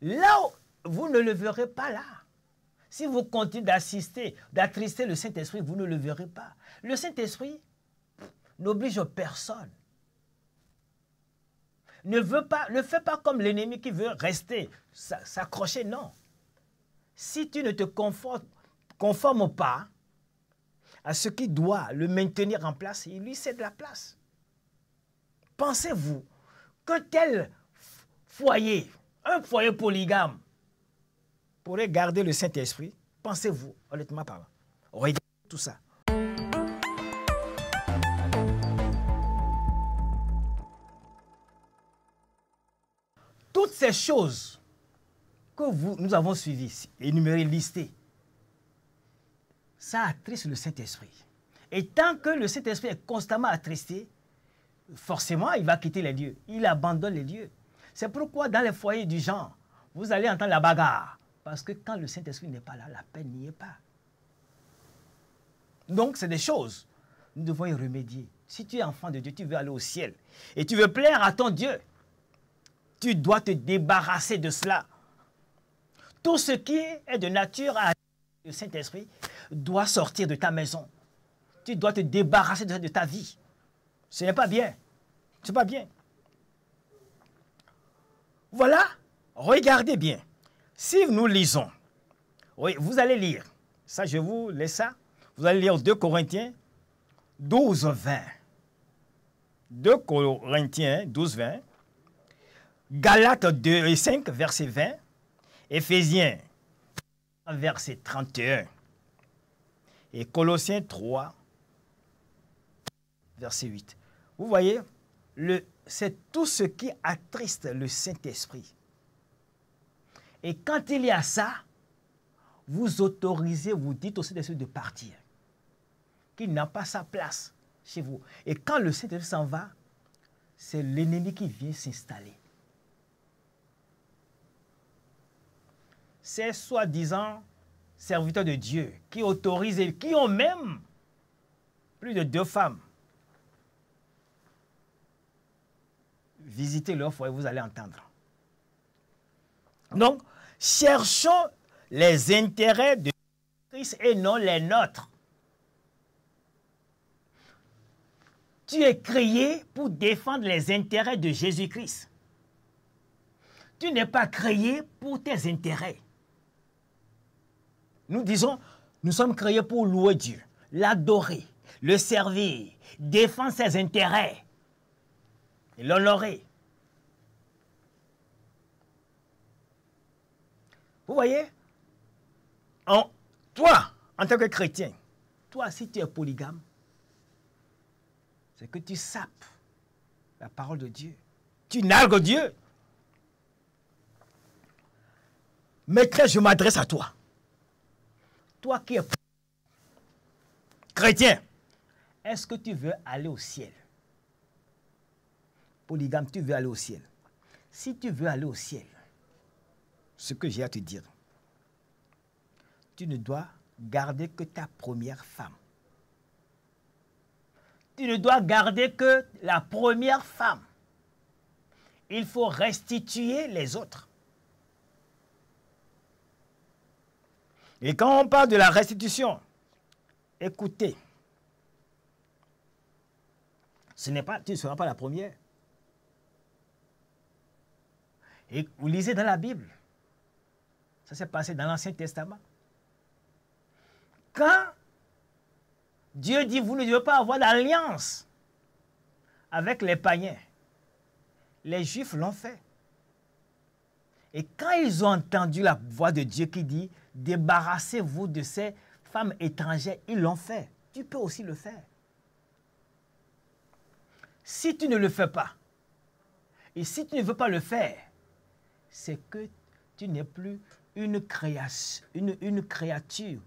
là, vous ne le verrez pas là. Si vous continuez d'assister, d'attrister le Saint-Esprit, vous ne le verrez pas. Le Saint-Esprit n'oblige personne. Ne, veut pas, ne fait pas comme l'ennemi qui veut rester, s'accrocher, non. Si tu ne te conformes pas à ce qui doit le maintenir en place, il lui cède la place. Pensez-vous que tel foyer, un foyer polygame, pourrait garder le Saint-Esprit Pensez-vous, honnêtement parlant. Regardez tout ça. Toutes ces choses que vous, nous avons suivies, énumérées, listées, ça attriste le Saint-Esprit. Et tant que le Saint-Esprit est constamment attristé, forcément, il va quitter les lieux. Il abandonne les lieux. C'est pourquoi dans les foyers du genre, vous allez entendre la bagarre. Parce que quand le Saint-Esprit n'est pas là, la paix n'y est pas. Donc, c'est des choses. Nous devons y remédier. Si tu es enfant de Dieu, tu veux aller au ciel et tu veux plaire à ton Dieu, tu dois te débarrasser de cela. Tout ce qui est de nature à le Saint-Esprit doit sortir de ta maison. Tu dois te débarrasser de ta vie. Ce n'est pas bien. Ce n'est pas bien. Voilà, regardez bien. Si nous lisons, oui, vous allez lire, ça je vous laisse ça, vous allez lire 2 Corinthiens 12, 20. 2 Corinthiens 12, 20. Galates 2 et 5, verset 20. Éphésiens, verset 31. Et Colossiens 3, verset 8. Vous voyez, c'est tout ce qui attriste le Saint-Esprit. Et quand il y a ça, vous autorisez, vous dites au Saint-Esprit de partir, qu'il n'a pas sa place chez vous. Et quand le Saint-Esprit s'en va, c'est l'ennemi qui vient s'installer. Ces soi-disant serviteurs de Dieu qui autorisent, et qui ont même plus de deux femmes visitez leur vous allez entendre. Donc, cherchons les intérêts de Christ et non les nôtres. Tu es créé pour défendre les intérêts de Jésus-Christ. Tu n'es pas créé pour tes intérêts. Nous disons, nous sommes créés pour louer Dieu, l'adorer, le servir, défendre ses intérêts et l'honorer. Vous voyez en, Toi, en tant que chrétien, toi, si tu es polygame, c'est que tu sapes la parole de Dieu. Tu nargues Dieu. Maîtresse, je m'adresse à toi. Toi qui es chrétien, est-ce que tu veux aller au ciel polygame, tu veux aller au ciel. Si tu veux aller au ciel, ce que j'ai à te dire, tu ne dois garder que ta première femme. Tu ne dois garder que la première femme. Il faut restituer les autres. Et quand on parle de la restitution, écoutez, ce n'est pas, tu ne seras pas la première. Et vous lisez dans la Bible. Ça s'est passé dans l'Ancien Testament. Quand Dieu dit, vous ne devez pas avoir d'alliance avec les païens, les Juifs l'ont fait. Et quand ils ont entendu la voix de Dieu qui dit, débarrassez-vous de ces femmes étrangères, ils l'ont fait. Tu peux aussi le faire. Si tu ne le fais pas, et si tu ne veux pas le faire, c'est que tu n'es plus une, une, créature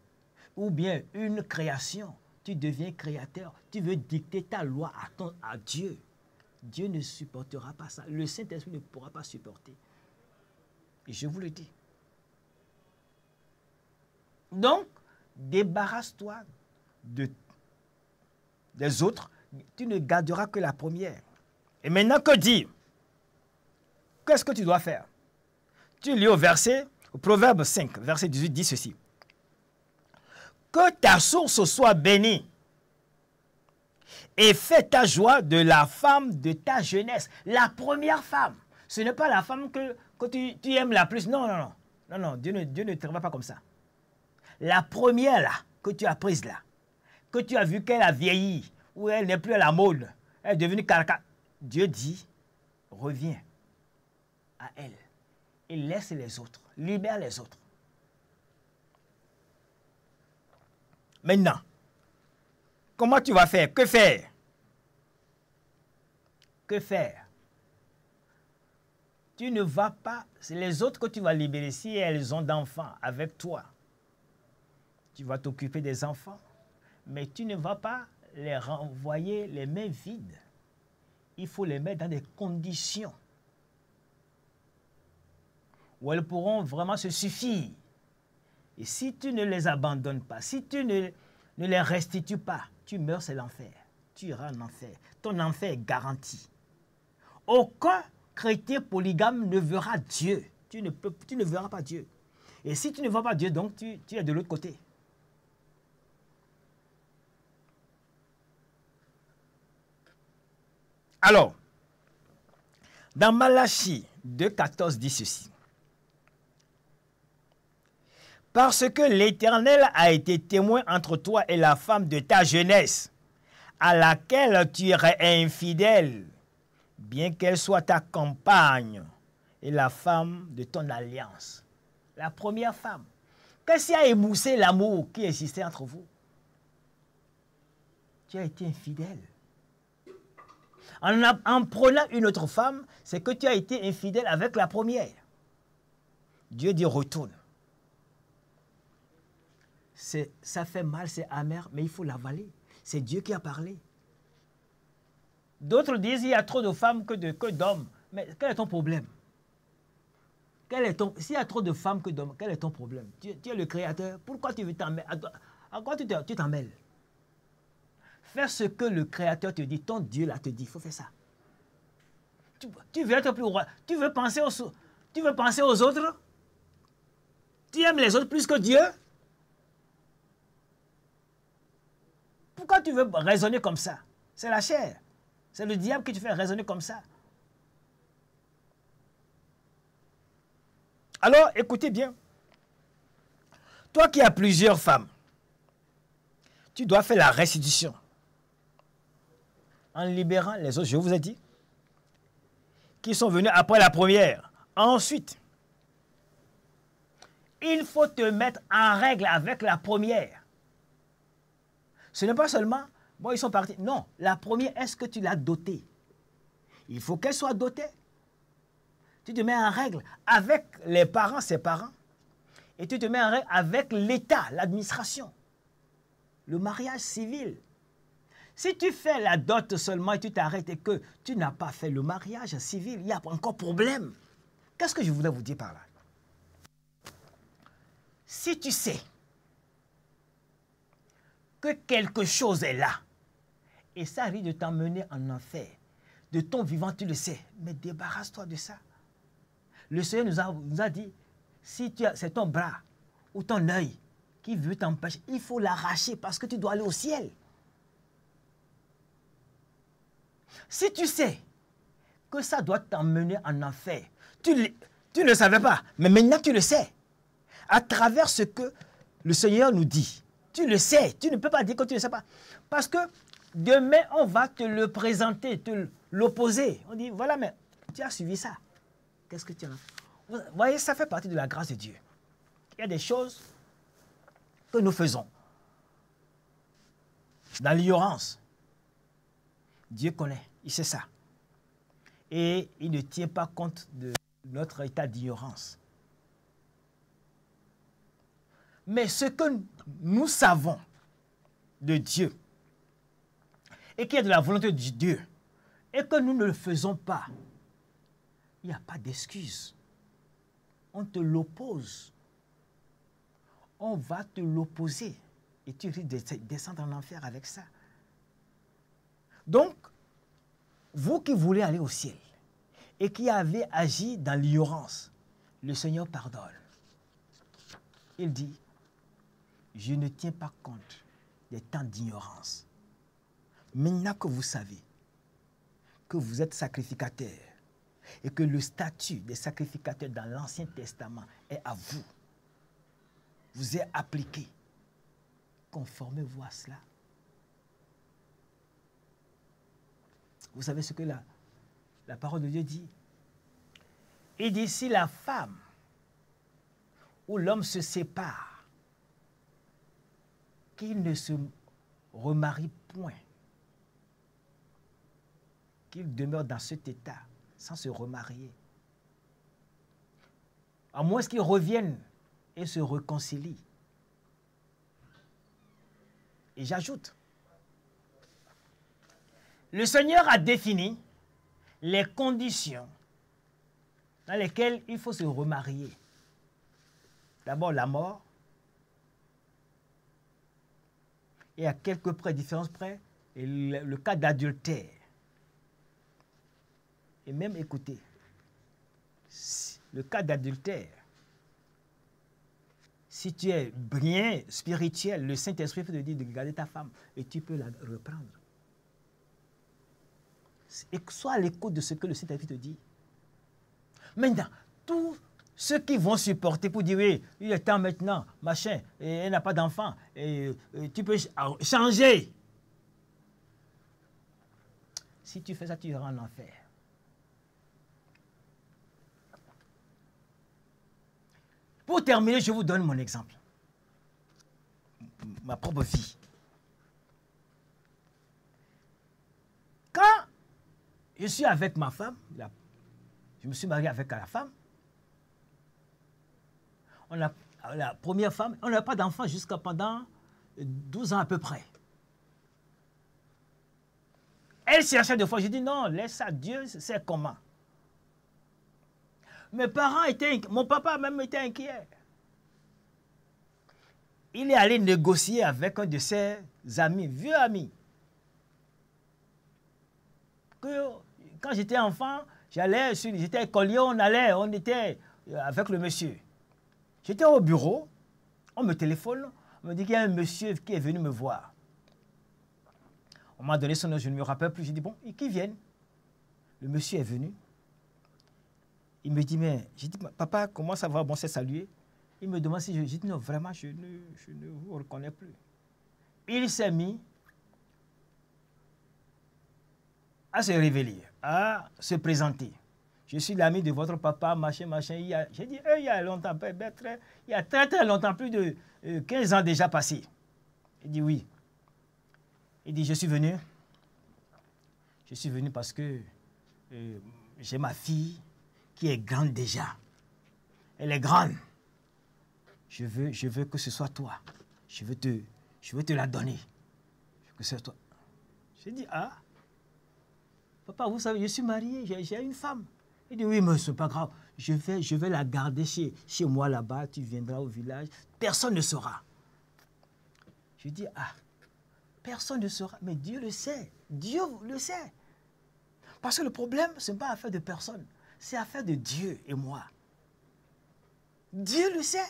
ou bien une création. Tu deviens créateur. Tu veux dicter ta loi à, Dieu. Dieu ne supportera pas ça. Le Saint-Esprit ne pourra pas supporter. Et je vous le dis. Donc, débarrasse-toi des autres. Tu ne garderas que la première. Et maintenant, que dire Qu'est-ce que tu dois faire tu lis au verset, au Proverbe 5, verset 18, dit ceci. Que ta source soit bénie et fais ta joie de la femme de ta jeunesse, la première femme. Ce n'est pas la femme que, que tu, aimes la plus. Non, non, non. Non, non, Dieu ne, Dieu ne travaille pas comme ça. La première, là, que tu as prise, là, que tu as vu qu'elle a vieilli, ou elle n'est plus à la mode, elle est devenue caraca. Dieu dit, reviens à elle et laisse les autres, libère les autres. Maintenant, comment tu vas faire Que faire Que faire Tu ne vas pas, c'est les autres que tu vas libérer si elles ont d'enfants avec toi. Tu vas t'occuper des enfants, mais tu ne vas pas les renvoyer les mains vides. Il faut les mettre dans des conditions où elles pourront vraiment se suffire. Et si tu ne les abandonnes pas, si tu ne, les restitues pas, tu meurs, c'est l'enfer. Tu iras en enfer. Ton enfer est garanti. Aucun chrétien polygame ne verra Dieu. Tu ne, tu ne verras pas Dieu. Et si tu ne vois pas Dieu, donc tu, tu es de l'autre côté. Alors, dans Malachi 2.14 dit ceci. Parce que l'Éternel a été témoin entre toi et la femme de ta jeunesse, à laquelle tu es infidèle, bien qu'elle soit ta compagne et la femme de ton alliance. La première femme. Qu'est-ce qui a émoussé l'amour qui existait entre vous Tu as été infidèle. En, en prenant une autre femme, c'est que tu as été infidèle avec la première. Dieu dit retourne ça fait mal, c'est amer, mais il faut l'avaler. C'est Dieu qui a parlé. D'autres disent il y a trop de femmes que d'hommes. mais quel est ton problème S'il y a trop de femmes que d'hommes, quel est ton problème tu, es le créateur. Pourquoi tu veux t'en À, quoi tu t'en mêles Fais ce que le créateur te dit, ton Dieu là te dit, il faut faire ça. Tu, veux être plus roi, tu veux penser aux, tu veux penser aux autres Tu aimes les autres plus que Dieu quand tu veux raisonner comme ça, c'est la chair. C'est le diable qui te fait raisonner comme ça. Alors, écoutez bien. Toi qui as plusieurs femmes, tu dois faire la restitution. En libérant les autres, je vous ai dit, qui sont venus après la première. Ensuite, il faut te mettre en règle avec la première. Ce n'est pas seulement, bon, ils sont partis. Non, la première, est-ce que tu l'as dotée Il faut qu'elle soit dotée. Tu te mets en règle avec les parents, ses parents. Et tu te mets en règle avec l'État, l'administration. Le mariage civil. Si tu fais la dot seulement et tu t'arrêtes et que tu n'as pas fait le mariage civil, il y a encore problème. Qu'est-ce que je voulais vous dire par là Si tu sais quelque chose est là. Et ça risque de t'emmener en enfer. De ton vivant, tu le sais. Mais débarrasse-toi de ça. Le Seigneur nous a, nous a dit, si c'est ton bras ou ton oeil qui veut t'empêcher, il faut l'arracher parce que tu dois aller au ciel. Si tu sais que ça doit t'emmener en enfer, tu, tu ne le savais pas, mais maintenant tu le sais. À travers ce que le Seigneur nous dit, tu le sais, tu ne peux pas dire que tu ne sais pas. Parce que demain, on va te le présenter, te l'opposer. On dit, voilà, mais tu as suivi ça. Qu'est-ce que tu en as Vous voyez, ça fait partie de la grâce de Dieu. Il y a des choses que nous faisons dans l'ignorance. Dieu connaît, il sait ça. Et il ne tient pas compte de notre état d'ignorance mais ce que nous savons de Dieu et qui est de la volonté de Dieu et que nous ne le faisons pas, il n'y a pas d'excuse. On te l'oppose. On va te l'opposer. Et tu risques de descendre en enfer avec ça. Donc, vous qui voulez aller au ciel et qui avez agi dans l'ignorance, le Seigneur pardonne. Il dit, je ne tiens pas compte des temps d'ignorance. Maintenant que vous savez que vous êtes sacrificateur et que le statut des sacrificateurs dans l'Ancien Testament est à vous, vous est appliqué, conformez-vous à cela. Vous savez ce que la, la parole de Dieu dit Et d'ici la femme ou l'homme se sépare, qu'il ne se remarient point, qu'il demeure dans cet état sans se remarier. À moins qu'ils reviennent et se réconcilient. Et j'ajoute, le Seigneur a défini les conditions dans lesquelles il faut se remarier. D'abord la mort, et à quelques près, différence près, et le, cas d'adultère. Et même, écoutez, le cas d'adultère, si tu es bien spirituel, le Saint-Esprit te dit de garder ta femme et tu peux la reprendre. Et sois à l'écoute de ce que le Saint-Esprit te dit. Maintenant, tout ceux qui vont supporter pour dire, oui, il est temps maintenant, machin, et elle n'a pas d'enfant, et, euh, tu peux ah, changer. Si tu fais ça, tu iras en enfer. Pour terminer, je vous donne mon exemple. Ma propre vie. Quand je suis avec ma femme, je me suis marié avec la femme, on a, la première femme, on n'a pas d'enfant jusqu'à pendant 12 ans à peu près. Elle cherchait des fois, j'ai dit non, laisse à Dieu c'est comment. Mes parents étaient, mon papa même était inquiet. Il est allé négocier avec un de ses amis, vieux amis. quand j'étais enfant, j'allais, j'étais écolier, on allait, on était avec le monsieur. J'étais au bureau, on me téléphone, on me dit qu'il y a un monsieur qui est venu me voir. On m'a donné son nom, je ne me rappelle plus. J'ai dit, bon, et qui viennent Le monsieur est venu. Il me dit, mais, j'ai dit, papa, comment ça va Bon, c'est salué. Il me demande si je. J'ai dit, non, vraiment, je ne, je ne vous reconnais plus. Il s'est mis à se révéler, à se présenter je suis l'ami de votre papa, machin, machin. J'ai dit, il y a longtemps, il y a très, très longtemps, plus de 15 euh, ans déjà passés. Il dit, oui. Il dit, je suis venu. Je suis venu parce que euh, j'ai ma fille qui est grande déjà. Elle est grande. Je veux, je veux que ce soit toi. Je veux te, je veux te la donner. Je veux que ce soit toi. J'ai dit, ah, papa, vous savez, je suis marié, j'ai une femme. Il dit, oui, mais c'est pas grave. Je vais, je vais la garder chez, chez moi là-bas. Tu viendras au village. Personne ne saura. Je dis, ah, personne ne saura. Mais Dieu le sait. Dieu le sait. Parce que le problème, ce n'est pas affaire de personne. C'est affaire de Dieu et moi. Dieu le sait.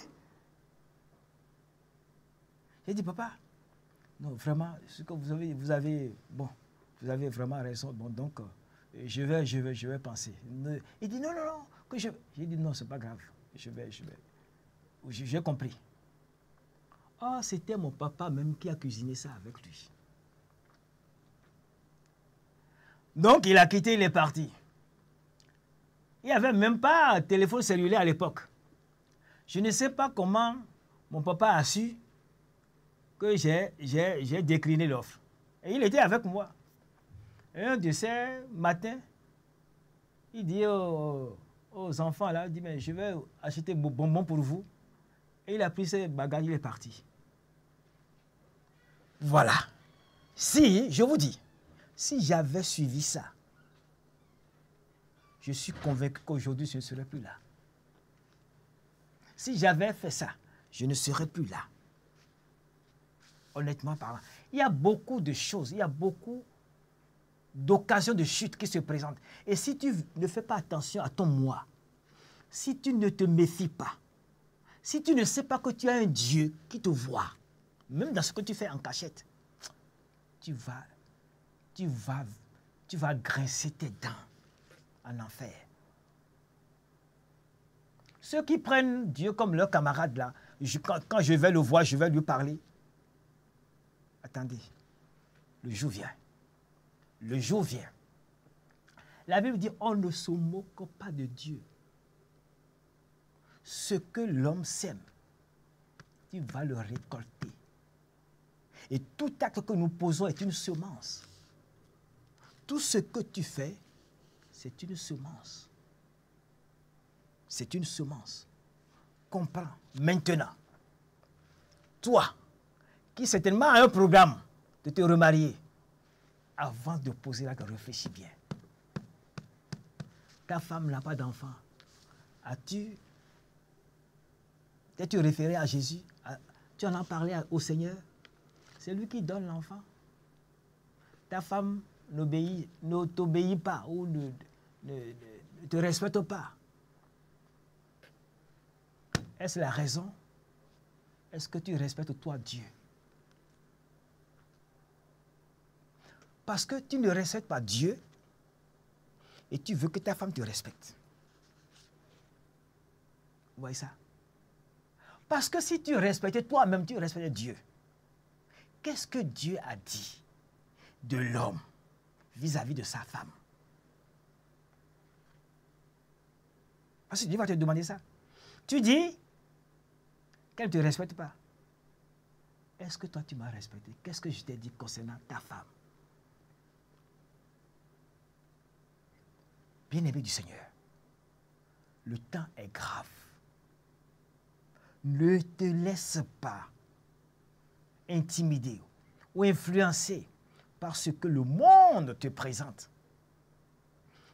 J'ai dit, papa, non, vraiment, ce que vous avez, vous avez, bon, vous avez vraiment raison. Bon, donc, euh, je vais, je vais, je vais penser. Il dit non, non, non, que je J'ai dit non, c'est pas grave, je vais, je vais. J'ai compris. Oh, c'était mon papa même qui a cuisiné ça avec lui. Donc il a quitté, il est parti. Il n'y avait même pas de téléphone cellulaire à l'époque. Je ne sais pas comment mon papa a su que j'ai décliné l'offre. Et il était avec moi un de ces matins, il dit aux, enfants là, il dit, mais je vais acheter des bonbons pour vous. Et il a pris ses bagages, il est parti. Voilà. Si, je vous dis, si j'avais suivi ça, je suis convaincu qu'aujourd'hui, je ne serais plus là. Si j'avais fait ça, je ne serais plus là. Honnêtement parlant, il y a beaucoup de choses, il y a beaucoup d'occasions de chute qui se présente. Et si tu ne fais pas attention à ton moi, si tu ne te méfies pas, si tu ne sais pas que tu as un Dieu qui te voit, même dans ce que tu fais en cachette, tu vas, tu vas, tu vas grincer tes dents en enfer. Ceux qui prennent Dieu comme leur camarade là, quand je vais le voir, je vais lui parler. Attendez, le jour vient le jour vient. La Bible dit, on ne se moque pas de Dieu. Ce que l'homme sème, tu vas le récolter. Et tout acte que nous posons est une semence. Tout ce que tu fais, c'est une semence. C'est une semence. Comprends maintenant. Toi, qui certainement a un programme de te remarier, avant de poser question, réfléchis bien. Ta femme n'a pas d'enfant. As-tu. T'es-tu référé à Jésus Tu en as parlé au Seigneur C'est lui qui donne l'enfant. Ta femme n'obéit, ne t'obéit pas ou ne te respecte pas. Est-ce la raison Est-ce que tu respectes toi Dieu Parce que tu ne respectes pas Dieu et tu veux que ta femme te respecte. Vous voyez ça Parce que si tu respectais toi-même, tu respectais Dieu. Qu'est-ce que Dieu a dit de l'homme vis-à-vis de sa femme Parce que Dieu va te demander ça. Tu dis qu'elle ne te respecte pas. Est-ce que toi tu m'as respecté Qu'est-ce que je t'ai dit concernant ta femme Bien-aimé du Seigneur, le temps est grave. Ne te laisse pas intimider ou influencer par ce que le monde te présente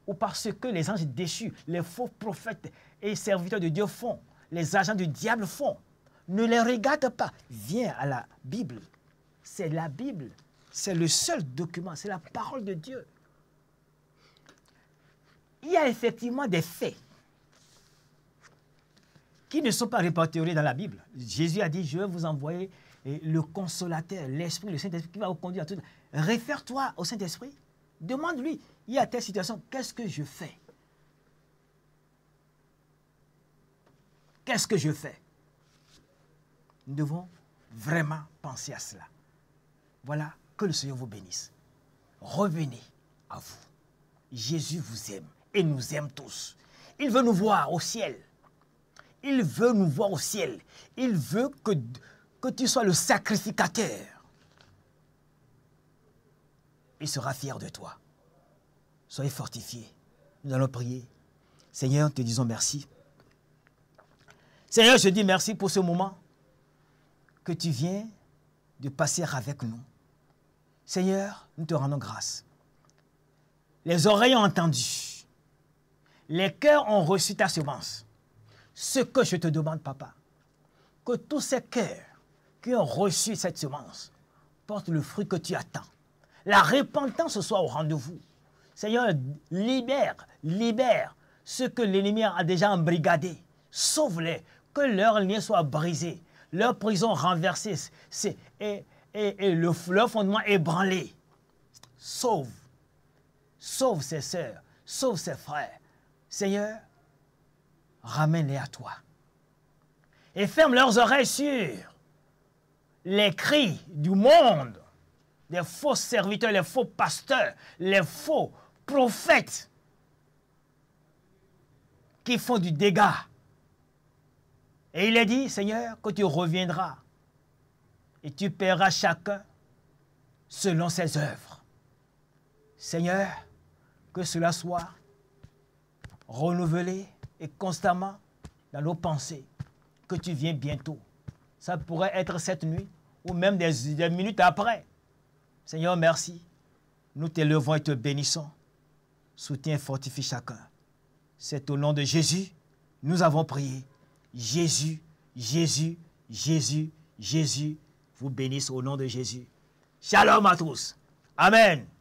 ou par ce que les anges déchus, les faux prophètes et serviteurs de Dieu font, les agents du diable font. Ne les regarde pas. Viens à la Bible. C'est la Bible. C'est le seul document, c'est la parole de Dieu il y a effectivement des faits qui ne sont pas répertoriés dans la Bible. Jésus a dit, je vais vous envoyer eh, le consolateur, l'Esprit, le Saint-Esprit qui va vous conduire à tout. Réfère-toi au Saint-Esprit. Demande-lui, il y a telle situation, qu'est-ce que je fais Qu'est-ce que je fais Nous devons vraiment penser à cela. Voilà, que le Seigneur vous bénisse. Revenez à vous. Jésus vous aime et nous aime tous. Il veut nous voir au ciel. Il veut nous voir au ciel. Il veut que, que tu sois le sacrificateur. Il sera fier de toi. Soyez fortifiés. Nous allons prier. Seigneur, te disons merci. Seigneur, je dis merci pour ce moment que tu viens de passer avec nous. Seigneur, nous te rendons grâce. Les oreilles ont entendu les cœurs ont reçu ta semence. Ce que je te demande, papa, que tous ces cœurs qui ont reçu cette semence portent le fruit que tu attends. La repentance soit au rendez-vous. Seigneur, libère, libère ceux que l'ennemi a déjà embrigadé. Sauve-les, que leurs liens soient brisés, leur prison renversée et, et, et le, leur fondement ébranlé. Sauve, sauve ses sœurs, sauve ses frères Seigneur, ramène-les à toi. Et ferme leurs oreilles sur les cris du monde, des faux serviteurs, les faux pasteurs, les faux prophètes qui font du dégât. Et il est dit, Seigneur, que tu reviendras et tu paieras chacun selon ses œuvres. Seigneur, que cela soit Renouveler et constamment dans nos pensées que tu viens bientôt. Ça pourrait être cette nuit ou même des, minutes après. Seigneur, merci. Nous t'élevons et te bénissons. Soutiens fortifie chacun. C'est au nom de Jésus, nous avons prié. Jésus, Jésus, Jésus, Jésus, vous bénisse au nom de Jésus. Shalom à tous. Amen.